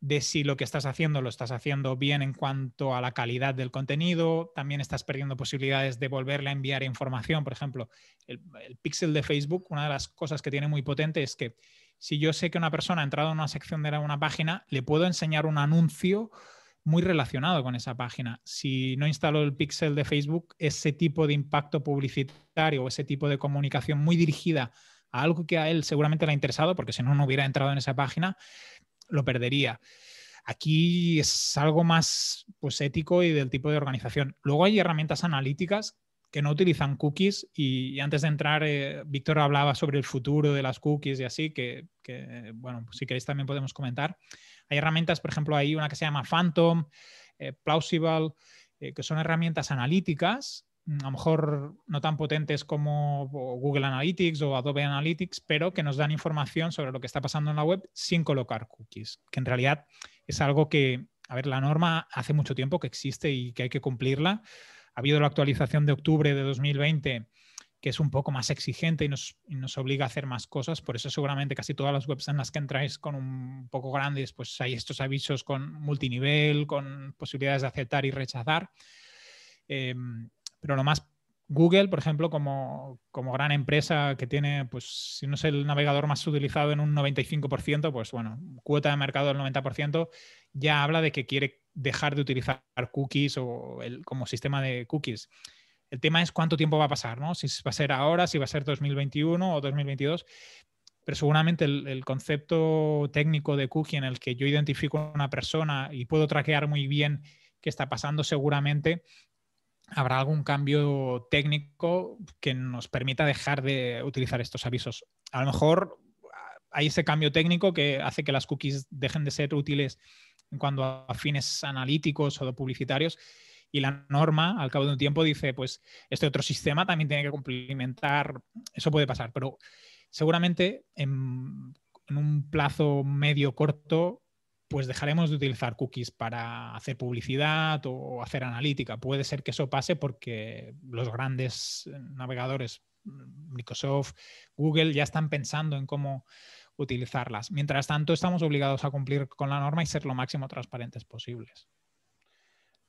de si lo que estás haciendo lo estás haciendo bien en cuanto a la calidad del contenido, también estás perdiendo posibilidades de volverle a enviar información. Por ejemplo, el, pixel de Facebook, una de las cosas que tiene muy potente es que si yo sé que una persona ha entrado en una sección de una página, le puedo enseñar un anuncio muy relacionado con esa página. Si no instalo el pixel de Facebook, ese tipo de impacto publicitario o ese tipo de comunicación muy dirigida a algo que a él seguramente le ha interesado, porque si no, no hubiera entrado en esa página, lo perdería. Aquí es algo más pues, ético y del tipo de organización. Luego hay herramientas analíticas que no utilizan cookies y, antes de entrar, eh, Víctor hablaba sobre el futuro de las cookies y así, que, bueno, pues, si queréis también podemos comentar. Hay herramientas, por ejemplo, hay una que se llama Phantom, eh, Plausible, eh, que son herramientas analíticas Mm, a lo mejor no tan potentes como Google Analytics o Adobe Analytics, pero que nos dan información sobre lo que está pasando en la web sin colocar cookies, que en realidad es algo que, a ver, la norma hace mucho tiempo que existe y que hay que cumplirla. Ha habido la actualización de octubre de 2020 que es un poco más exigente y nos, obliga a hacer más cosas. Por eso seguramente casi todas las webs en las que entráis con un poco grandes, pues hay estos avisos con multinivel, con posibilidades de aceptar y rechazar. Em, pero lo más Google, por ejemplo, como, gran empresa que tiene, pues si no es el navegador más utilizado en un 95%, pues bueno, cuota de mercado del 90%, ya habla de que quiere dejar de utilizar cookies o como sistema de cookies. El tema es cuánto tiempo va a pasar, ¿no? Si va a ser ahora, si va a ser 2021 o 2022. Pero seguramente el, el concepto técnico de cookie en el que yo identifico a una persona y puedo traquear muy bien qué está pasando, seguramente habrá algún cambio técnico que nos permita dejar de utilizar estos avisos. A lo mejor ah, hay ese cambio técnico que hace que las cookies dejen de ser útiles en cuanto a fines analíticos o publicitarios y la norma al cabo de un tiempo dice, pues este otro sistema también tiene que complementar, eso puede pasar, pero seguramente en un plazo medio corto pues dejaremos de utilizar cookies para hacer publicidad o hacer analítica. Puede ser que eso pase porque los grandes eh, navegadores, mm, Microsoft, Google, ya están pensando en cómo utilizarlas. Mientras tanto, estamos obligados a cumplir con la norma y ser lo máximo transparentes posibles.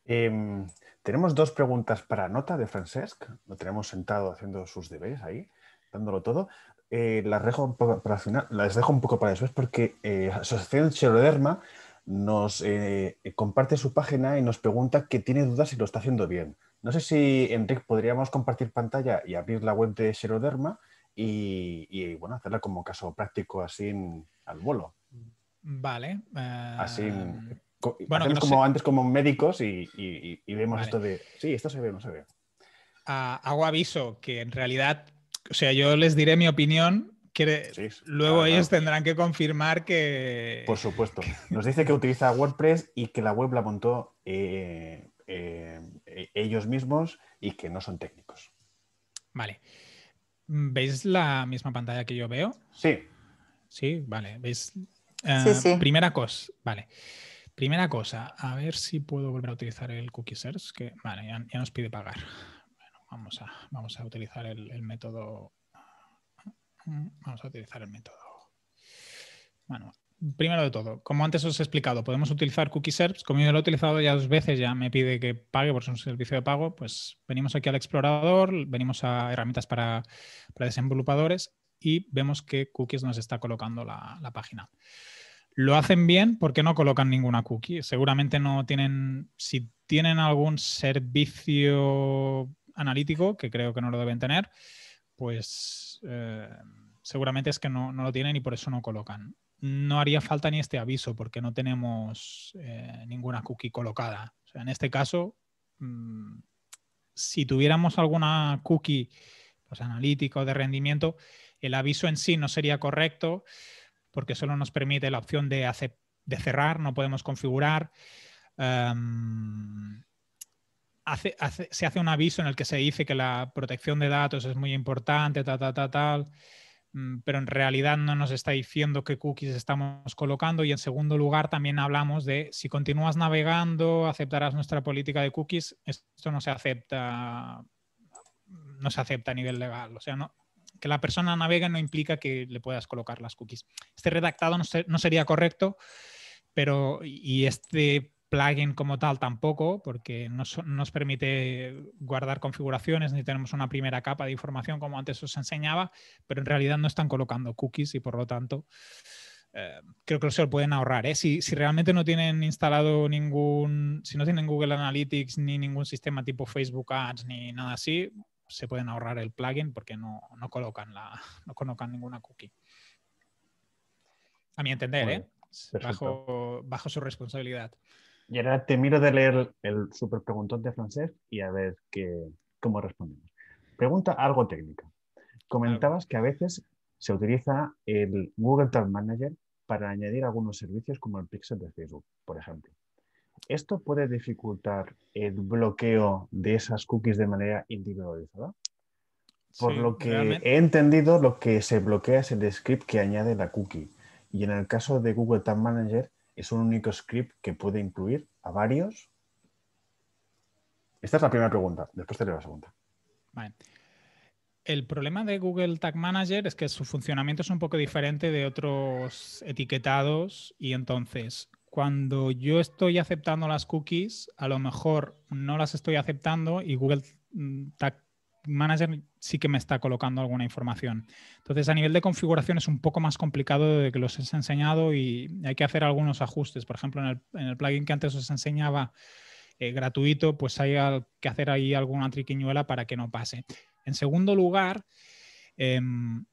Em, tenemos dos preguntas para nota de Francesc. Lo tenemos sentado haciendo sus deberes ahí, dándolo todo. Eh, las, dejo un poco para final, las dejo un poco para después porque eh, Asociación Xeroderma nos eh, comparte su página y nos pregunta que tiene dudas si lo está haciendo bien. No sé si, Enric, podríamos compartir pantalla y abrir la web de Xeroderma y, bueno, hacerla como caso práctico así al vuelo. Vale. Así bueno, como antes como médicos y, vemos esto de, sí, esto se ve, no se ve. Ah, hago aviso que en realidad o sea, yo les diré mi opinión. luego ellos tendrán que confirmar que. Por supuesto. Nos dice que utiliza WordPress y que la web la montó eh, eh, e-, ellos mismos y que no son técnicos. Vale. ¿Veis la misma pantalla que yo veo? Sí. Sí, vale. ¿Veis? Eh, primera cosa. Vale. Primera cosa, a ver si puedo volver a utilizar el cookie search. Que, vale, ya nos pide pagar vamos a, vamos a utilizar el, método. Vamos a utilizar el método Bueno, Primero de todo, como antes os he explicado, podemos utilizar cookie serps. Como yo lo he utilizado ya dos veces, ya me pide que pague por un servicio de pago. Pues venimos aquí al explorador, venimos a herramientas para, para desenvolupadores y vemos que cookies nos está colocando la, la página. Lo hacen bien porque no colocan ninguna cookie. Seguramente no tienen, si tienen algún servicio analítico, que creo que no lo deben tener, pues eh, seguramente es que no, lo tienen y por eso no colocan. No haría falta ni este aviso porque no tenemos eh, ninguna cookie colocada. en este caso, mm, si tuviéramos alguna cookie pues, analítica o de rendimiento, el aviso en sí no sería correcto porque solo nos permite la opción de, de cerrar, no podemos configurar. Em, se hace un aviso en el que se dice que la protección de datos es muy importante, tal, tal, tal, tal, pero en realidad no nos está diciendo qué cookies estamos colocando. Y en segundo lugar, también hablamos de si continúas navegando, aceptarás nuestra política de cookies. Esto no se acepta, no se acepta a nivel legal. O sea, no, que la persona navegue no implica que le puedas colocar las cookies. Este redactado no, no sería correcto, pero y este plugin como tal tampoco, porque no nos permite guardar configuraciones ni tenemos una primera capa de información como antes os enseñaba, pero en realidad no están colocando cookies y por lo tanto eh, creo que se lo pueden ahorrar. ¿eh? Si, si, realmente no tienen instalado ningún, si no tienen Google Analytics ni ningún sistema tipo Facebook Ads ni nada así, se pueden ahorrar el plugin porque no, colocan, la, no colocan ninguna cookie. A mi entender, ¿eh? bajo su responsabilidad ahora te miro de leer el super preguntón de francés y a ver qué, cómo respondemos. Pregunta algo técnica. Comentabas que a veces se utiliza el Google Tag Manager para añadir algunos servicios como el pixel de Facebook, por ejemplo. ¿Esto puede dificultar el bloqueo de esas cookies de manera individualizada? Por lo que he entendido, lo que se bloquea es el script que añade la cookie. Y en el caso de Google Tag Manager, es un único script que puede incluir a varios? Esta es la primera pregunta, después te la segunda. El problema de Google Tag Manager es que su funcionamiento es un poco diferente de otros etiquetados y entonces cuando yo estoy aceptando las cookies, a lo mejor no las estoy aceptando y Google mm, Tag Manager sí que me está colocando alguna información. Entonces, a nivel de configuración es un poco más complicado de que los he enseñado y hay que hacer algunos ajustes. Por ejemplo, en el, plugin que antes os enseñaba eh, gratuito, pues hay que hacer ahí alguna triquiñuela para que no pase. En segundo lugar, em,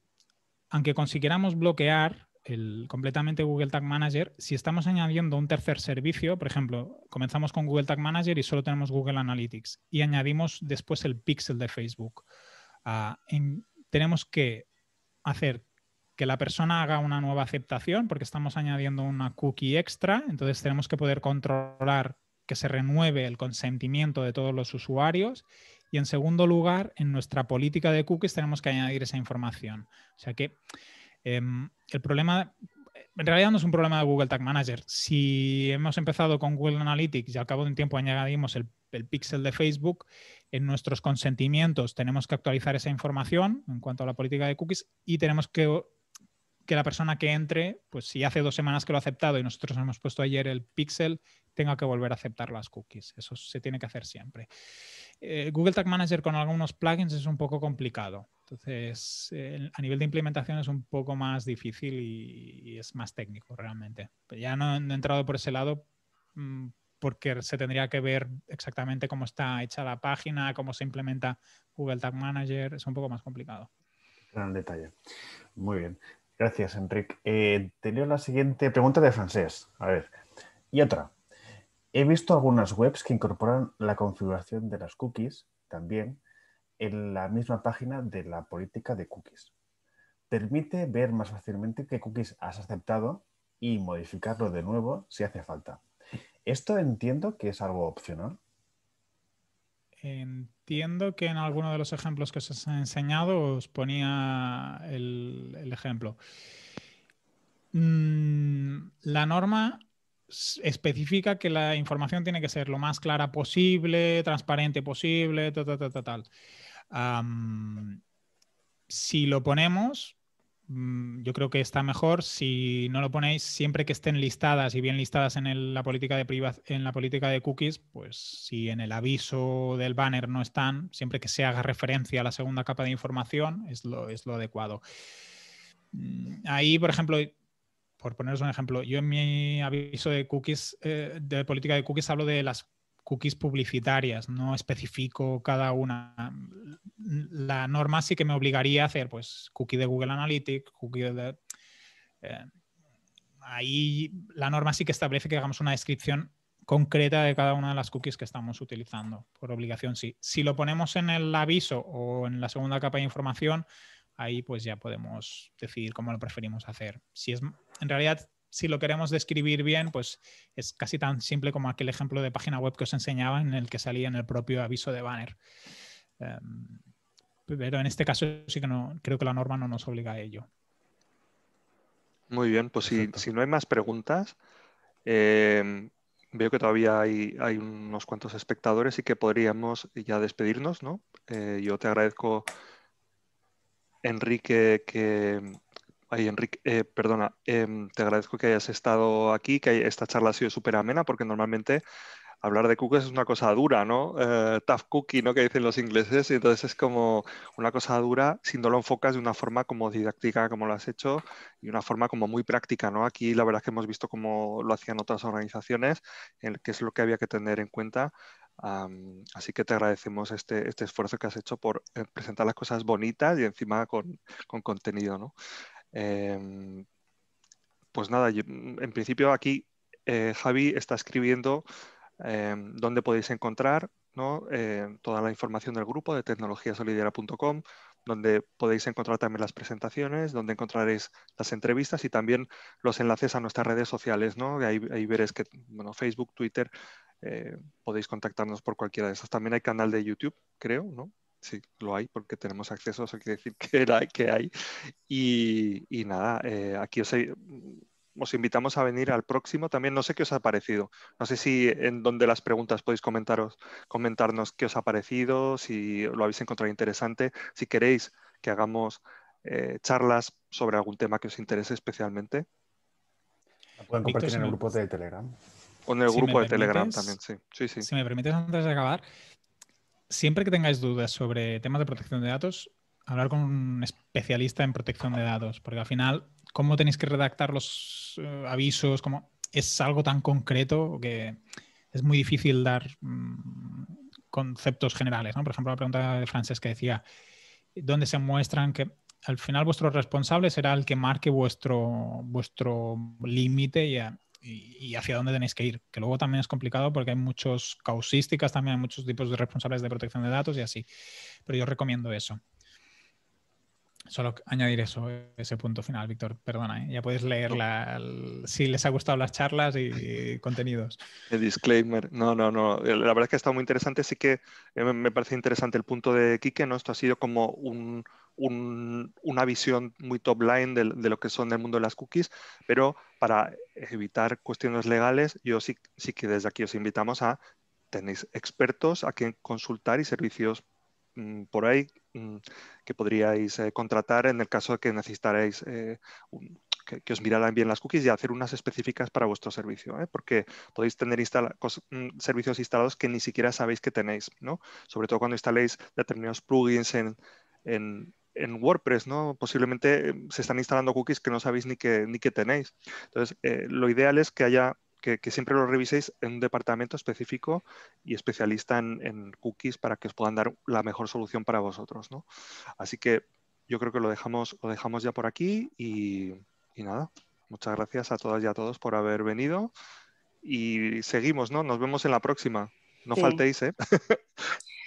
aunque consiguiéramos bloquear, completamente Google Tag Manager, si estamos añadiendo un tercer servicio, por ejemplo, comenzamos con Google Tag Manager y solo tenemos Google Analytics y añadimos después el pixel de Facebook, ah, tenemos que hacer que la persona haga una nueva aceptación porque estamos añadiendo una cookie extra, entonces tenemos que poder controlar que se renueve el consentimiento de todos los usuarios y en segundo lugar, en nuestra política de cookies tenemos que añadir esa información. O sea que Em, el problema, en realidad no es un problema de Google Tag Manager. Si hemos empezado con Google Analytics y al cabo de un tiempo añadimos el, el pixel de Facebook, en nuestros consentimientos tenemos que actualizar esa información en cuanto a la política de cookies y tenemos que que la persona que entre, pues si hace dos semanas que lo ha aceptado y nosotros hemos puesto ayer el pixel, tenga que volver a aceptar las cookies. Eso se tiene que hacer siempre. Eh, Google Tag Manager con algunos plugins es un poco complicado. Entonces, a nivel de implementación es un poco más difícil y, es más técnico realmente. Pero ya no, he entrado por ese lado mm, porque se tendría que ver exactamente cómo está hecha la página, cómo se implementa Google Tag Manager. Es un poco más complicado. Gran detalle. Muy bien. Gracias, Enrique. Eh, tenía la siguiente pregunta de francés. A ver. Y otra. He visto algunas webs que incorporan la configuración de las cookies también en la misma página de la política de cookies. Permite ver más fácilmente qué cookies has aceptado y modificarlo de nuevo si hace falta. Esto entiendo que es algo opcional. Entiendo que en alguno de los ejemplos que os he enseñado os ponía el, el ejemplo. Mm, la norma especifica que la información tiene que ser lo más clara posible, transparente posible, tal, tal, tal, tal. si lo ponemos, mm, yo creo que está mejor. Si no lo ponéis, siempre que estén listadas y bien listadas en, la, política de en la política de cookies, pues si en el aviso del banner no están, siempre que se haga referencia a la segunda capa de información, es lo, es lo adecuado. Mm, ahí, por ejemplo, por poneros un ejemplo, yo en mi aviso de cookies, eh, de política de cookies, hablo de las cookies publicitarias, no especifico cada una. La norma sí que me obligaría a hacer, pues, cookie de Google Analytics, cookie de... Eh, ahí la norma sí que establece que hagamos una descripción concreta de cada una de las cookies que estamos utilizando, por obligación sí. Si lo ponemos en el aviso o en la segunda capa de información, ahí pues ya podemos decidir cómo lo preferimos hacer. Si es, en realidad, si lo queremos describir bien, pues es casi tan simple como aquel ejemplo de página web que os enseñaba en el que salía en el propio aviso de banner. Em, pero en este caso sí que no, creo que la norma no nos obliga a ello. Muy bien, pues si, no hay más preguntas, em, veo que todavía hay, unos cuantos espectadores y que podríamos ya despedirnos, ¿no? Eh, yo te agradezco Enrique, que... Enrique, eh, perdona, em, te agradezco que hayas estado aquí, que esta charla ha sido súper amena, porque normalmente hablar de cookies es una cosa dura, ¿no? Eh, tough cookie, ¿no? Que dicen los ingleses, y entonces es como una cosa dura, si no lo enfocas de una forma como didáctica, como lo has hecho, y una forma como muy práctica, ¿no? Aquí la verdad que hemos visto cómo lo hacían otras organizaciones, en que es lo que había que tener en cuenta así que te agradecemos este, este, esfuerzo que has hecho por eh, presentar las cosas bonitas y encima con, contenido. ¿no? Em, pues nada, mm, en principio aquí eh, Javi está escribiendo Donde em, dónde podéis encontrar em, toda la información del grupo de tecnologiasolidera.com, donde podéis encontrar también las presentaciones, donde encontraréis las entrevistas y también los enlaces a nuestras redes sociales. ¿no? Ahí, veréis que Facebook, Twitter, eh, podéis contactarnos por cualquiera de esas. También hay canal de YouTube, creo, ¿no? Sí, lo hay porque tenemos acceso, eso quiere decir que, hay. Que hay. Y, nada, eh, aquí os, invitamos a venir al próximo. También no sé qué os ha parecido. No sé si en donde las preguntas podéis comentaros, comentarnos qué os ha parecido, si lo habéis encontrado interesante, si queréis que hagamos eh, charlas sobre algún tema que os interese especialmente. La pueden compartir en el grupo de Telegram el grupo de Telegram también, sí. Si me permites, antes de acabar, siempre que tengáis dudas sobre temas de protección de datos, hablar con un especialista en protección de datos, porque al final, cómo tenéis que redactar los eh, avisos, es algo tan concreto que es muy difícil dar mm, conceptos generales. Por ejemplo, la pregunta de Francesc que decía, ¿dónde se muestran que al final vuestro responsable será el que marque vuestro, vuestro límite y y, hacia dónde tenéis que ir. Que luego también es complicado porque hay muchas causísticas, también hay muchos tipos de responsables de protección de datos y así. Pero yo recomiendo eso. Solo añadir eso, ese punto final, Víctor. Perdona, ¿eh? ya puedes leer si les ha gustado las charlas y, contenidos. El disclaimer. No, no, no. La verdad es que ha estado muy interesante. Sí que eh, me parece interesante el punto de Quique, ¿no? Esto ha sido como un, una visión muy top line de, lo que son el mundo de las cookies, pero para evitar cuestiones legales, yo sí, sí que desde aquí os invitamos a tenéis expertos a quien consultar y servicios mm, por ahí mm, que podríais eh, contratar en el caso de que necesitaréis eh, que, os miraran bien las cookies y hacer unas específicas para vuestro servicio, ¿eh? porque podéis tener instalados mm, servicios instalados que ni siquiera sabéis que tenéis, ¿no? sobre todo cuando instaléis determinados plugins en, en, en WordPress, ¿no? Posiblemente em, se están instalando cookies que no sabéis ni que, ni que tenéis. Entonces, eh, lo ideal es que haya que, siempre lo reviséis en un departamento específico y especialista en, cookies para que os puedan dar la mejor solución para vosotros, ¿no? Así que yo creo que lo dejamos, lo dejamos ya por aquí y, nada. Muchas gracias a todas y a todos por haber venido y seguimos, ¿no? Nos vemos en la próxima. No faltéis, ¿eh?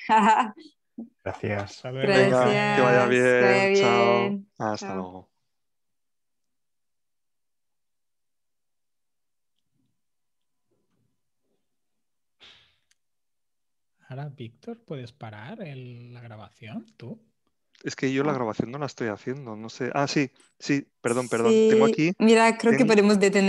Gracias. que vaya bien. Chao. Hasta luego. Ahora, Víctor, ¿puedes parar la grabación tú? Es que yo la ah. grabación no la estoy haciendo, no sé. Ah, sí, sí, perdón, perdón. Tengo aquí. Mira, creo que podemos detener.